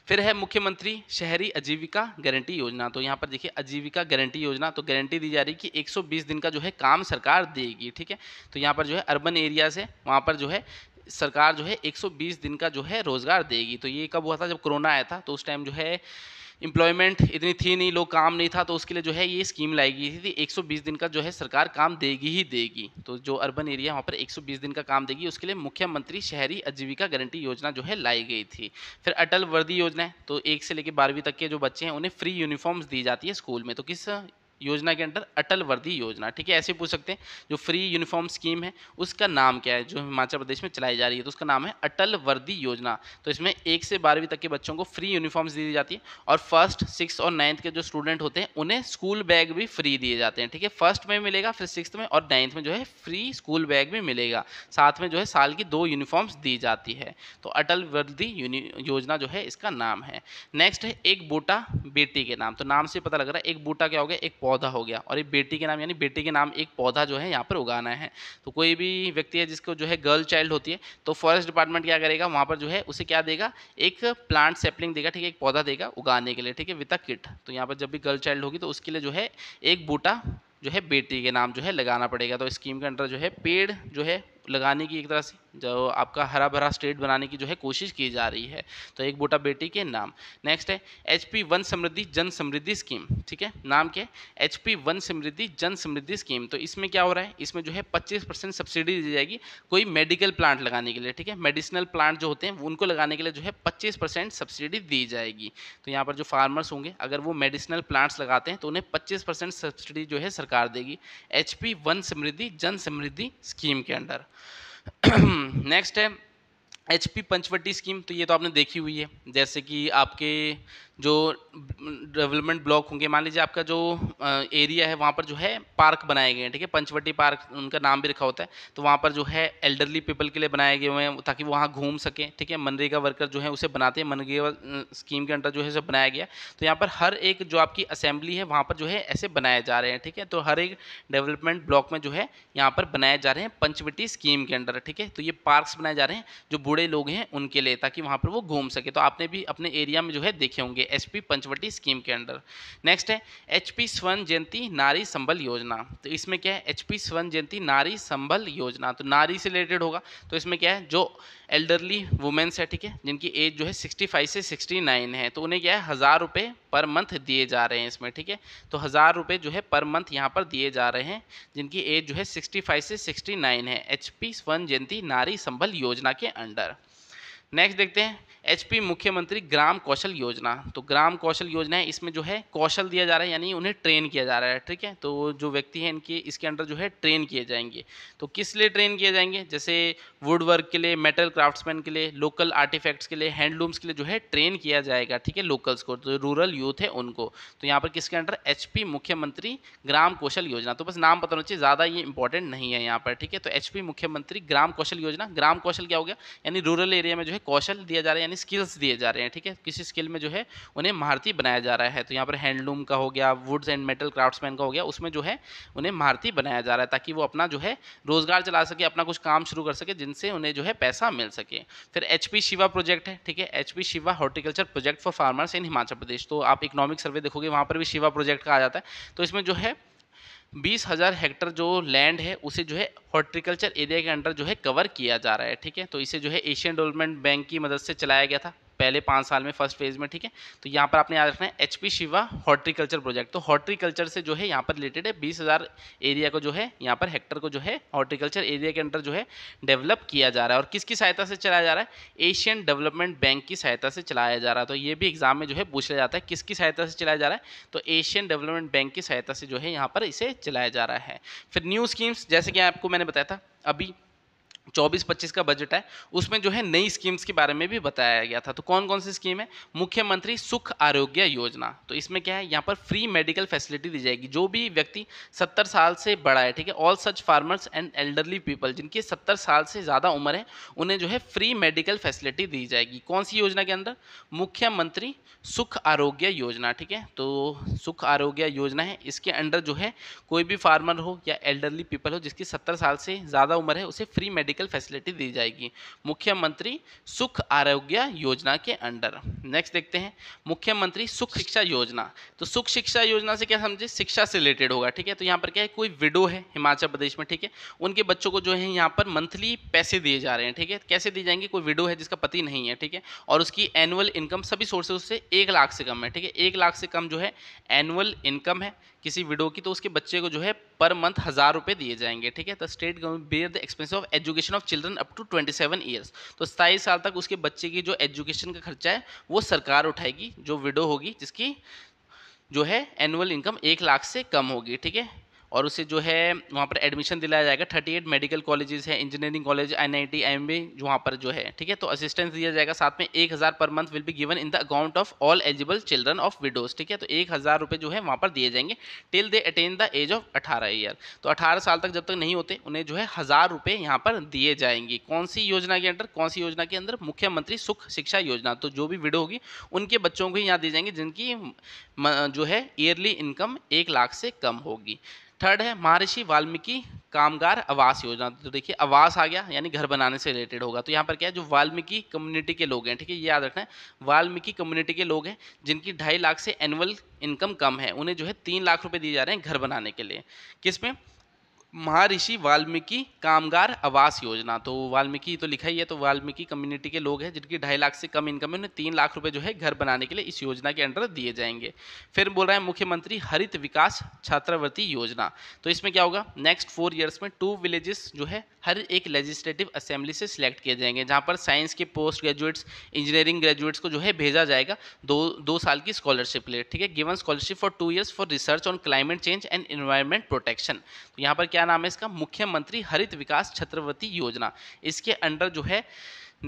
[SPEAKER 1] फिर है मुख्यमंत्री शहरी आजीविका गारंटी योजना तो यहाँ पर देखिए आजीविका गारंटी योजना तो गारंटी दी जा रही है कि 120 दिन का जो है काम सरकार देगी ठीक है तो यहाँ पर जो है अर्बन एरिया से वहाँ पर जो है सरकार जो है 120 दिन का जो है रोज़गार देगी तो ये कब हुआ था जब कोरोना आया था तो उस टाइम जो है एम्प्लॉयमेंट इतनी थी नहीं लोग काम नहीं था तो उसके लिए जो है ये स्कीम लाई गई थी बीस दिन का जो है सरकार काम देगी ही देगी तो जो अर्बन एरिया वहाँ पर बीस दिन का काम देगी उसके लिए मुख्यमंत्री शहरी आजीविका गारंटी योजना जो है लाई गई थी फिर अटल वर्दी योजना तो एक से लेकर बारहवीं तक के जो बच्चे हैं उन्हें फ्री यूनिफॉर्म्स दी जाती है स्कूल में तो किस योजना के अंदर अटल वर्दी योजना ठीक है ऐसे पूछ सकते हैं जो फ्री यूनिफॉर्म स्कीम है उसका नाम क्या है जो हिमाचल प्रदेश में चलाई जा रही है तो उसका नाम है अटल वर्दी योजना तो इसमें एक से बारहवीं तक के बच्चों को फ्री यूनिफॉर्म्स दी जाती है और फर्स्ट सिक्स और नाइन्थ के जो स्टूडेंट होते हैं उन्हें स्कूल बैग भी फ्री दिए जाते हैं ठीक है फर्स्ट में मिलेगा फिर सिक्स में और नाइन्थ में जो है फ्री स्कूल बैग भी मिलेगा साथ में जो है साल की दो यूनिफॉर्म्स दी जाती है तो अटल वर्दी योजना जो है इसका नाम है नेक्स्ट है एक बूटा बेटी के नाम तो नाम से पता लग रहा है एक बूटा क्या हो गया एक पौधा हो गया और ये बेटी के नाम यानी बेटी के नाम एक पौधा जो है यहाँ पर उगाना है तो कोई भी व्यक्ति है जिसको जो है गर्ल चाइल्ड होती है तो फॉरेस्ट डिपार्टमेंट क्या करेगा वहाँ पर जो है उसे क्या देगा एक प्लांट सेपलिंग देगा ठीक है एक पौधा देगा उगाने के लिए ठीक है विथ अ किट तो यहाँ पर जब भी गर्ल चाइल्ड होगी तो उसके लिए जो है एक बूटा जो है बेटी के नाम जो है लगाना पड़ेगा तो स्कीम के अंडर जो है पेड़ जो है लगाने की एक तरह से जो आपका हरा भरा स्टेट बनाने की जो है कोशिश की जा रही है तो एक बोटा बेटी के नाम नेक्स्ट है H P Van Samriddhi Jan Samriddhi scheme ठीक है नाम के H P Van Samriddhi Jan Samriddhi scheme तो इसमें क्या हो रहा है इसमें जो है पच्चीस परसेंट सब्सिडी दी जाएगी कोई मेडिकल प्लांट लगाने के लिए ठीक है मेडिसिनल प्लांट जो होते हैं उनको लगाने के लिए जो है पच्चीस परसेंट सब्सिडी दी जाएगी तो यहाँ पर जो फार्मर्स होंगे अगर वो मेडिसिनल प्लांट्स लगाते हैं तो उन्हें पच्चीस परसेंट सब्सिडी जो है सरकार देगी H P Van Samriddhi Jan Samriddhi scheme के अंडर नेक्स्ट है एचपी पंचवटी स्कीम तो ये तो आपने देखी हुई है जैसे कि आपके जो डेवलपमेंट ब्लॉक होंगे मान लीजिए आपका जो एरिया है वहाँ पर जो है पार्क बनाए गए हैं ठीक है पंचवटी पार्क उनका नाम भी रखा होता है तो वहाँ पर जो है एल्डरली पीपल के लिए बनाए गए हुए हैं ताकि वहाँ घूम सकें ठीक है मनरेगा वर्कर जो है उसे बनाते हैं मनरेगा स्कीम के अंडर जो है उसे बनाया गया तो यहाँ पर हर एक जो आपकी असेंबली है वहाँ पर जो है ऐसे बनाए जा रहे हैं ठीक है तो हर एक डेवलपमेंट ब्लॉक में जो है यहाँ पर बनाए जा रहे हैं पंचवटी स्कीम के अंडर ठीक है तो ये पार्क्स बनाए जा रहे हैं जो बूढ़े लोग हैं उनके लिए ताकि वहाँ पर वो घूम सके तो आपने भी अपने एरिया में जो है देखे होंगे पी पंचवटी स्कीम के अंडर नेक्स्ट है पी स्वर्ण जयंती नारी संबल योजना तो इसमें क्या है पी स्वर्ण जयंती नारी संबल योजना तो नारी से रिलेटेड होगा तो इसमें क्या है जो एल्डरली वुमेन्स है ठीक है जिनकी एज जो है 65 से 69 है तो उन्हें क्या है हज़ार रुपये पर मंथ दिए जा रहे हैं इसमें ठीक है तो हज़ार रुपये जो है पर मंथ यहाँ पर दिए जा रहे हैं जिनकी एज जो है 65 से 69 है एच पी स्वर्ण जयंती नारी संबल योजना के अंडर नेक्स्ट देखते हैं एचपी मुख्यमंत्री ग्राम कौशल योजना तो ग्राम कौशल योजना है इसमें जो है कौशल दिया जा रहा है यानी उन्हें ट्रेन किया जा रहा है ठीक है तो जो व्यक्ति हैं इनके इसके अंडर जो है ट्रेन किए जाएंगे तो किस लिए ट्रेन किए जाएंगे जैसे वुड वर्क के लिए मेटल क्राफ्ट्समैन के लिए लोकल आर्टिफैक्ट्स के लिए हैंडलूम्स के लिए जो है ट्रेन किया जाएगा ठीक है लोकल्स को जो रूरल यूथ है उनको तो यहाँ पर किसके अंडर एच मुख्यमंत्री ग्राम कौशल योजना तो बस नाम पता होना चाहिए ज़्यादा ये इंपॉर्टेंट नहीं है यहाँ पर ठीक है तो एच मुख्यमंत्री ग्राम कौशल योजना ग्राम कौशल क्या हो गया यानी रूरल एरिया में जो है कौशल दिया जा रहा है यानी स्किल्स दिए जा रहे हैं ठीक है किसी स्किल में जो है उन्हें महारती बनाया जा रहा है तो यहाँ पर हैंडलूम का हो गया वुड्स एंड मेटल क्राफ्ट्समैन का हो गया उसमें जो है उन्हें महारती बनाया जा रहा है ताकि वो अपना जो है रोजगार चला सके अपना कुछ काम शुरू कर सके जिनसे उन्हें जो है पैसा मिल सके फिर एच शिवा प्रोजेक्ट है ठीक है H Shiva horticulture project for farmers in Himachal Pradesh तो आप इकोनॉमिक सर्वे देखोगे वहाँ पर भी शिवा प्रोजेक्ट का आ जाता है तो इसमें जो है बीस हज़ार हेक्टर जो लैंड है उसे जो है हॉर्टिकल्चर एरिया के अंडर जो है कवर किया जा रहा है ठीक है तो इसे जो है एशियन डेवलपमेंट बैंक की मदद से चलाया गया था पहले पाँच साल में फर्स्ट फेज में ठीक है तो यहाँ पर आपने याद रखना है एच शिवा हॉर्टिकल्चर प्रोजेक्ट तो हॉर्टिकल्चर से जो है यहाँ पर रिलेटेड है बीस हज़ार एरिया को जो है यहाँ पर हेक्टर को जो है हॉर्टिकल्चर एरिया के अंडर जो है डेवलप किया जा रहा है और किसकी सहायता से चलाया जा रहा है एशियन डेवलपमेंट बैंक की सहायता से चलाया जा रहा है तो ये भी एग्जाम में जो है पूछा जाता है किसकी सहायता से चलाया जा रहा है तो एशियन डेवलपमेंट बैंक की सहायता से जो है यहाँ पर इसे चलाया जा रहा है फिर न्यू स्कीम्स जैसे कि आपको मैंने बताया था अभी चौबीस पच्चीस का बजट है उसमें जो है नई स्कीम्स के बारे में भी बताया गया था तो कौन कौन सी स्कीम है मुख्यमंत्री सुख आरोग्य योजना तो इसमें क्या है यहाँ पर फ्री मेडिकल फैसिलिटी दी जाएगी जो भी व्यक्ति सत्तर साल से बड़ा है ठीक है all such farmers and elderly people जिनकी सत्तर साल से ज़्यादा उम्र है उन्हें जो है फ्री मेडिकल फैसिलिटी दी जाएगी कौन सी योजना के अंदर मुख्यमंत्री सुख आरोग्य योजना ठीक है तो सुख आरोग्य योजना है इसके अंडर जो है कोई भी फार्मर हो या एल्डरली पीपल हो जिसकी सत्तर साल से ज़्यादा उम्र है उसे फ्री मेडिकल मेडिकल फैसिलिटी दी जाएगी मुख्यमंत्री सुख आरोग्य योजना के अंडर नेक्स्ट देखते हैं मुख्यमंत्री सुख शिक्षा योजना तो सुख शिक्षा योजना से क्या समझे शिक्षा से रिलेटेड होगा ठीक है तो यहाँ पर क्या है कोई विडो है हिमाचल प्रदेश में ठीक है उनके बच्चों को जो है यहाँ पर मंथली पैसे दिए जा रहे हैं ठीक है कैसे दिए जाएंगे कोई विडो है जिसका पति नहीं है ठीक है और उसकी एनुअल इनकम सभी सोर्सेज से एक लाख से कम है ठीक है एक लाख से कम जो है एनुअल इनकम है किसी विडो की तो उसके बच्चे को जो है पर मंथ हज़ार रुपये दिए जाएंगे ठीक है तो state government bear the expense of education of children up to twenty seven years तो सताईस साल तक उसके बच्चे की जो एजुकेशन का खर्चा है वो सरकार उठाएगी जो विडो होगी जिसकी जो है एनुअल इनकम एक लाख से कम होगी ठीक है और उसे जो है वहाँ पर एडमिशन दिलाया जाएगा थर्टी एट मेडिकल कॉलेजेस हैं engineering college N I T M B वहाँ पर जो है ठीक है तो असिस्टेंस दिया जाएगा साथ में एक हज़ार पर month will be given in the account of all eligible children of widows ठीक है तो एक हज़ार रुपये जो है वहाँ पर दिए जाएंगे till they attain the age of अठारह ईयर तो अठारह साल तक जब तक नहीं होते उन्हें जो है हज़ार रुपये यहाँ पर दिए जाएंगे कौन सी योजना के अंडर कौन सी योजना के अंदर मुख्यमंत्री सुख शिक्षा योजना तो जो भी विडो होगी उनके बच्चों को ही यहाँ दिए जाएंगे जिनकी जो है ईयरली इनकम एक लाख से कम होगी थर्ड है महर्षि वाल्मीकि कामगार आवास योजना तो देखिए आवास आ गया यानी घर बनाने से रिलेटेड होगा तो यहाँ पर क्या है जो वाल्मीकि कम्युनिटी के लोग हैं ठीक है ये याद रखना है वाल्मीकि कम्युनिटी के लोग हैं जिनकी ढाई लाख से एनुअल इनकम कम है उन्हें जो है तीन लाख रुपए दिए जा रहे हैं घर बनाने के लिए किस में महर्षि वाल्मीकि कामगार आवास योजना तो वाल्मीकि तो लिखा ही है तो वाल्मीकि कम्युनिटी के लोग हैं जिनकी ढाई लाख से कम इनकम है उन्हें तीन लाख रुपए जो है घर बनाने के लिए इस योजना के अंडर दिए जाएंगे फिर बोल रहे हैं मुख्यमंत्री हरित विकास छात्रवृत्ति योजना तो इसमें क्या होगा नेक्स्ट फोर ईयर्स में टू विलेजेस जो है हर एक लेजिस्लेटिव असेंबली से सिलेक्ट किए जाएंगे जहाँ पर साइंस के पोस्ट ग्रेजुएट्स इंजीनियरिंग ग्रेजुएट्स को जो है भेजा जाएगा दो दो साल की स्कॉलरशिप लिए ठीक है given scholarship for two years for research on climate change and environment protection तो यहाँ पर क्या क्या नाम है इसका मुख्यमंत्री हरित विकास छत्रवती योजना इसके अंडर जो है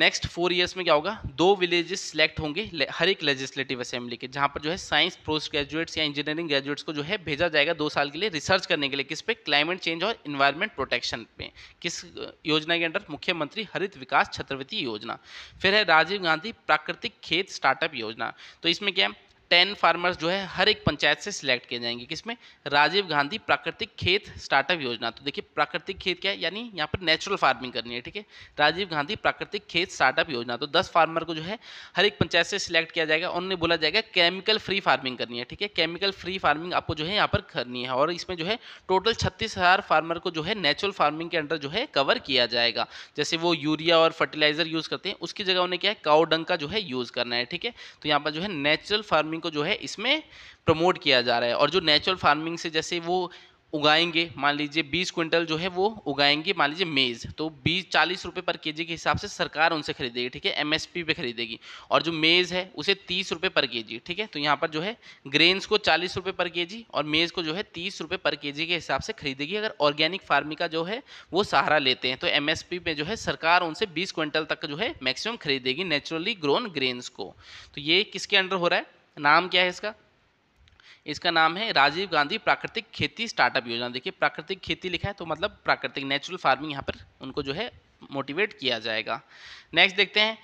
[SPEAKER 1] नेक्स्ट फोर इयर्स में क्या होगा दो विलेजेस सिलेक्ट होंगे हर एक लेजिस्लेटिव असेंबली के जहां पर जो है साइंस पोस्ट ग्रेजुएट्स या इंजीनियरिंग ग्रेजुएट्स को जो है भेजा जाएगा दो साल के लिए रिसर्च करने के लिए किस पे क्लाइमेट चेंज और इन्वायरमेंट प्रोटेक्शन पे किस योजना के अंडर मुख्यमंत्री हरित विकास छत्रवृत्ति योजना फिर है राजीव गांधी प्राकृतिक खेत स्टार्टअप योजना तो इसमें क्या है टेन फार्मर्स जो है हर एक पंचायत से सिलेक्ट किए जाएंगे किसमें राजीव गांधी प्राकृतिक खेत स्टार्टअप योजना तो देखिए प्राकृतिक खेत क्या है यानी यहाँ पर नेचुरल फार्मिंग करनी है ठीक है राजीव गांधी प्राकृतिक खेत स्टार्टअप योजना तो दस फार्मर को जो है हर एक पंचायत से सिलेक्ट किया जाएगा उन्हें बोला जाएगा केमिकल फ्री फार्मिंग करनी है ठीक है केमिकल फ्री फार्मिंग आपको जो है यहाँ पर करनी है और इसमें जो है टोटल छत्तीस फार्मर को जो है नेचुरल फार्मिंग के अंडर जो है कवर किया जाएगा जैसे वो यूरिया और फर्टिलाइजर यूज़ करते हैं उसकी जगह उन्हें क्या है काउडंग का जो है यूज़ करना है ठीक है तो यहाँ पर जो है नेचुरल फार्मिंग फार्मिंग को जो है इसमें प्रमोट किया जा रहा है और जो नेचुरल फार्मिंग से जैसे वो उगाएंगे मान लीजिए बीस क्विंटल जो है वो उगाएंगे मान लीजिए मेज़ तो बीस चालीस रुपये पर केजी के हिसाब से सरकार उनसे खरीदेगी ठीक है एमएसपी पे खरीदेगी और जो मेज़ है उसे तीस रुपये पर केजी ठीक है तो यहाँ पर जो है ग्रेन्स को चालीस रुपये पर केजी और मेज़ को जो है तीस रुपये पर केजी के हिसाब से खरीदेगी अगर ऑर्गेनिक फार्मिंग का जो है वो सहारा लेते हैं तो एम एस जो है सरकार उनसे बीस क्विंटल तक जो है मैक्सिमम खरीदेगी नेचुरली ग्रोन ग्रेन्स को तो ये किसके अंडर हो रहा है नाम क्या है इसका इसका नाम है राजीव गांधी प्राकृतिक खेती स्टार्टअप योजना देखिए प्राकृतिक खेती लिखा है तो मतलब प्राकृतिक नेचुरल फार्मिंग यहाँ पर उनको जो है मोटिवेट किया जाएगा नेक्स्ट देखते हैं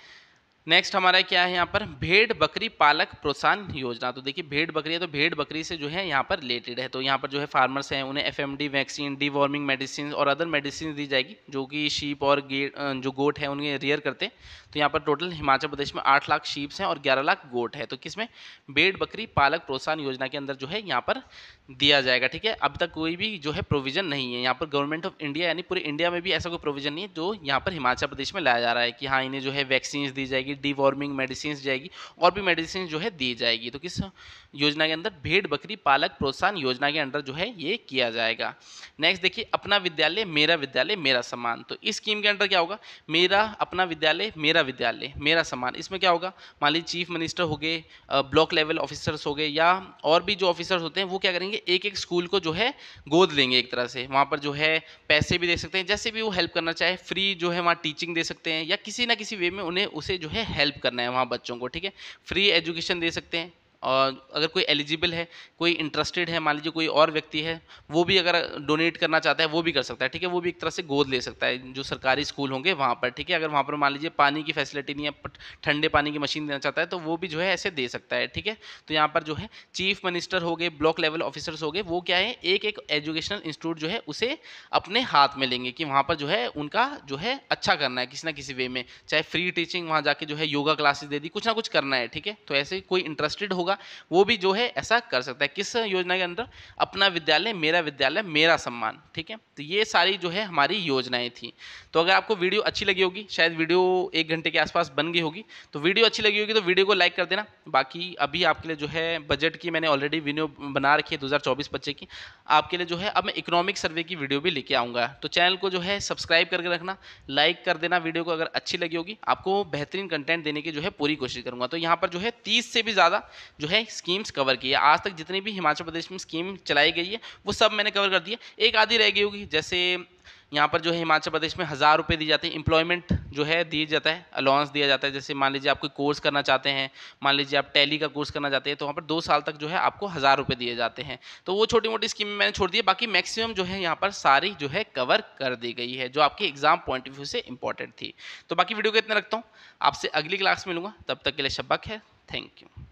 [SPEAKER 1] नेक्स्ट हमारा क्या है यहाँ पर भेड़ बकरी पालक प्रोत्साहन योजना तो देखिए भेड़ बकरी है तो भेड़ बकरी से जो है यहाँ पर रिलेटेड है तो यहाँ पर जो है फार्मर्स हैं उन्हें FMD vaccine deworming medicine और अदर मेडिसिन दी जाएगी जो कि शीप और गेट जो गोट है उनके रियर करते तो यहाँ पर टोटल हिमाचल प्रदेश में आठ लाख शीप्स हैं और ग्यारह लाख गोट है तो किसमें भेड़ बकरी पालक प्रोत्साहन योजना के अंदर जो है यहाँ पर दिया जाएगा ठीक है अब तक कोई भी जो है प्रोविजन नहीं है यहाँ पर गवर्नमेंट ऑफ इंडिया यानी पूरे इंडिया में भी ऐसा कोई प्रोविजन नहीं है जो यहाँ पर हिमाचल प्रदेश में लाया जा रहा है कि हाँ इन्हें जो है वैक्सीन दी जाएगी जाएगी डीवॉर्मिंग मेडिसिन जाएगी और भी मेडिसिन जो है दी जाएगी तो किस योजना के अंदर भेड़ बकरी पालक प्रोत्साहन योजना के अंडर जो है ये किया जाएगा नेक्स्ट देखिए अपना विद्यालय मेरा विद्यालय मेरा सम्मान तो इस स्कीम के अंडर क्या होगा मेरा अपना विद्यालय मेरा विद्यालय मेरा सम्मान इसमें क्या होगा मान लीजिए चीफ मिनिस्टर हो गए ब्लॉक लेवल ऑफिसर्स हो गए या और भी जो ऑफिसर्स होते हैं वो क्या करेंगे एक एक स्कूल को जो है गोद लेंगे एक तरह से वहाँ पर जो है पैसे भी दे सकते हैं जैसे भी वो हेल्प करना चाहे फ्री जो है वहाँ टीचिंग दे सकते हैं या किसी ना किसी वे में उन्हें उसे जो है है हेल्प करना है वहाँ बच्चों को ठीक है फ्री एजुकेशन दे सकते हैं और अगर कोई एलिजिबल है कोई इंटरेस्टेड है मान लीजिए कोई और व्यक्ति है वो भी अगर डोनेट करना चाहता है वो भी कर सकता है ठीक है वो भी एक तरह से गोद ले सकता है जो सरकारी स्कूल होंगे वहाँ पर ठीक है अगर वहाँ पर मान लीजिए पानी की फैसिलिटी नहीं है ठंडे पानी की मशीन देना चाहता है तो वो भी जो है ऐसे दे सकता है ठीक है तो यहाँ पर जो है चीफ मिनिस्टर हो गए ब्लॉक लेवल ऑफिसर्स हो गए वो क्या है एक एक एजुकेशनल इंस्टीट्यूट जो है उसे अपने हाथ में लेंगे कि वहाँ पर जो है उनका जो है अच्छा करना है किसी ना किसी वे में चाहे फ्री टीचिंग वहाँ जाके जो है योगा क्लासेस दे दी कुछ ना कुछ करना है ठीक है तो ऐसे कोई इंटरेस्टेड होगा होगा वो भी जो है ऐसा कर सकता है किस योजना के अंदर अपना विद्यालय मेरा विद्यालय मेरा सम्मान ठीक है तो ये सारी जो है हमारी योजनाएं थी तो अगर आपको वीडियो अच्छी लगी होगी शायद वीडियो एक घंटे के आसपास बन गई होगी तो वीडियो अच्छी लगी होगी तो वीडियो को लाइक कर देना बाकी अभी आपके लिए जो है बजट की मैंने ऑलरेडी वीडियो बना रखी है दो हज़ार की आपके लिए जो है अब मैं इकोनॉमिक सर्वे की वीडियो भी लेके आऊँगा तो चैनल को जो है सब्सक्राइब करके रखना लाइक कर देना वीडियो को अगर अच्छी लगी होगी आपको बेहतरीन कंटेंट देने की जो है पूरी कोशिश करूँगा तो यहाँ पर जो है तीस से भी ज़्यादा जो है स्कीम्स कवर की है आज तक जितनी भी हिमाचल प्रदेश में स्कीम चलाई गई है वो सब मैंने कवर कर दी है एक आधी रह गई होगी जैसे यहाँ पर जो है हिमाचल प्रदेश में हज़ार रुपये दी जाते हैं इम्प्लॉयमेंट जो है दिए जाता है अलाउंस दिया जाता है जैसे मान लीजिए आप कोई कोर्स करना चाहते हैं मान लीजिए आप टैली का कोर्स करना चाहते हैं तो वहाँ पर दो साल तक जो है आपको हज़ार रुपये दिए जाते हैं तो वो छोटी मोटी स्कीमें मैंने छोड़ दी है बाकी मैक्सिमम जो है यहाँ पर सारी जो है कवर कर दी गई है जो आपकी एग्जाम पॉइंट ऑफ व्यू से इंपॉर्टेंट थी तो बाकी वीडियो को इतना रखता हूँ आपसे अगली क्लास में लूँगा तब तक के लिए शबक है थैंक यू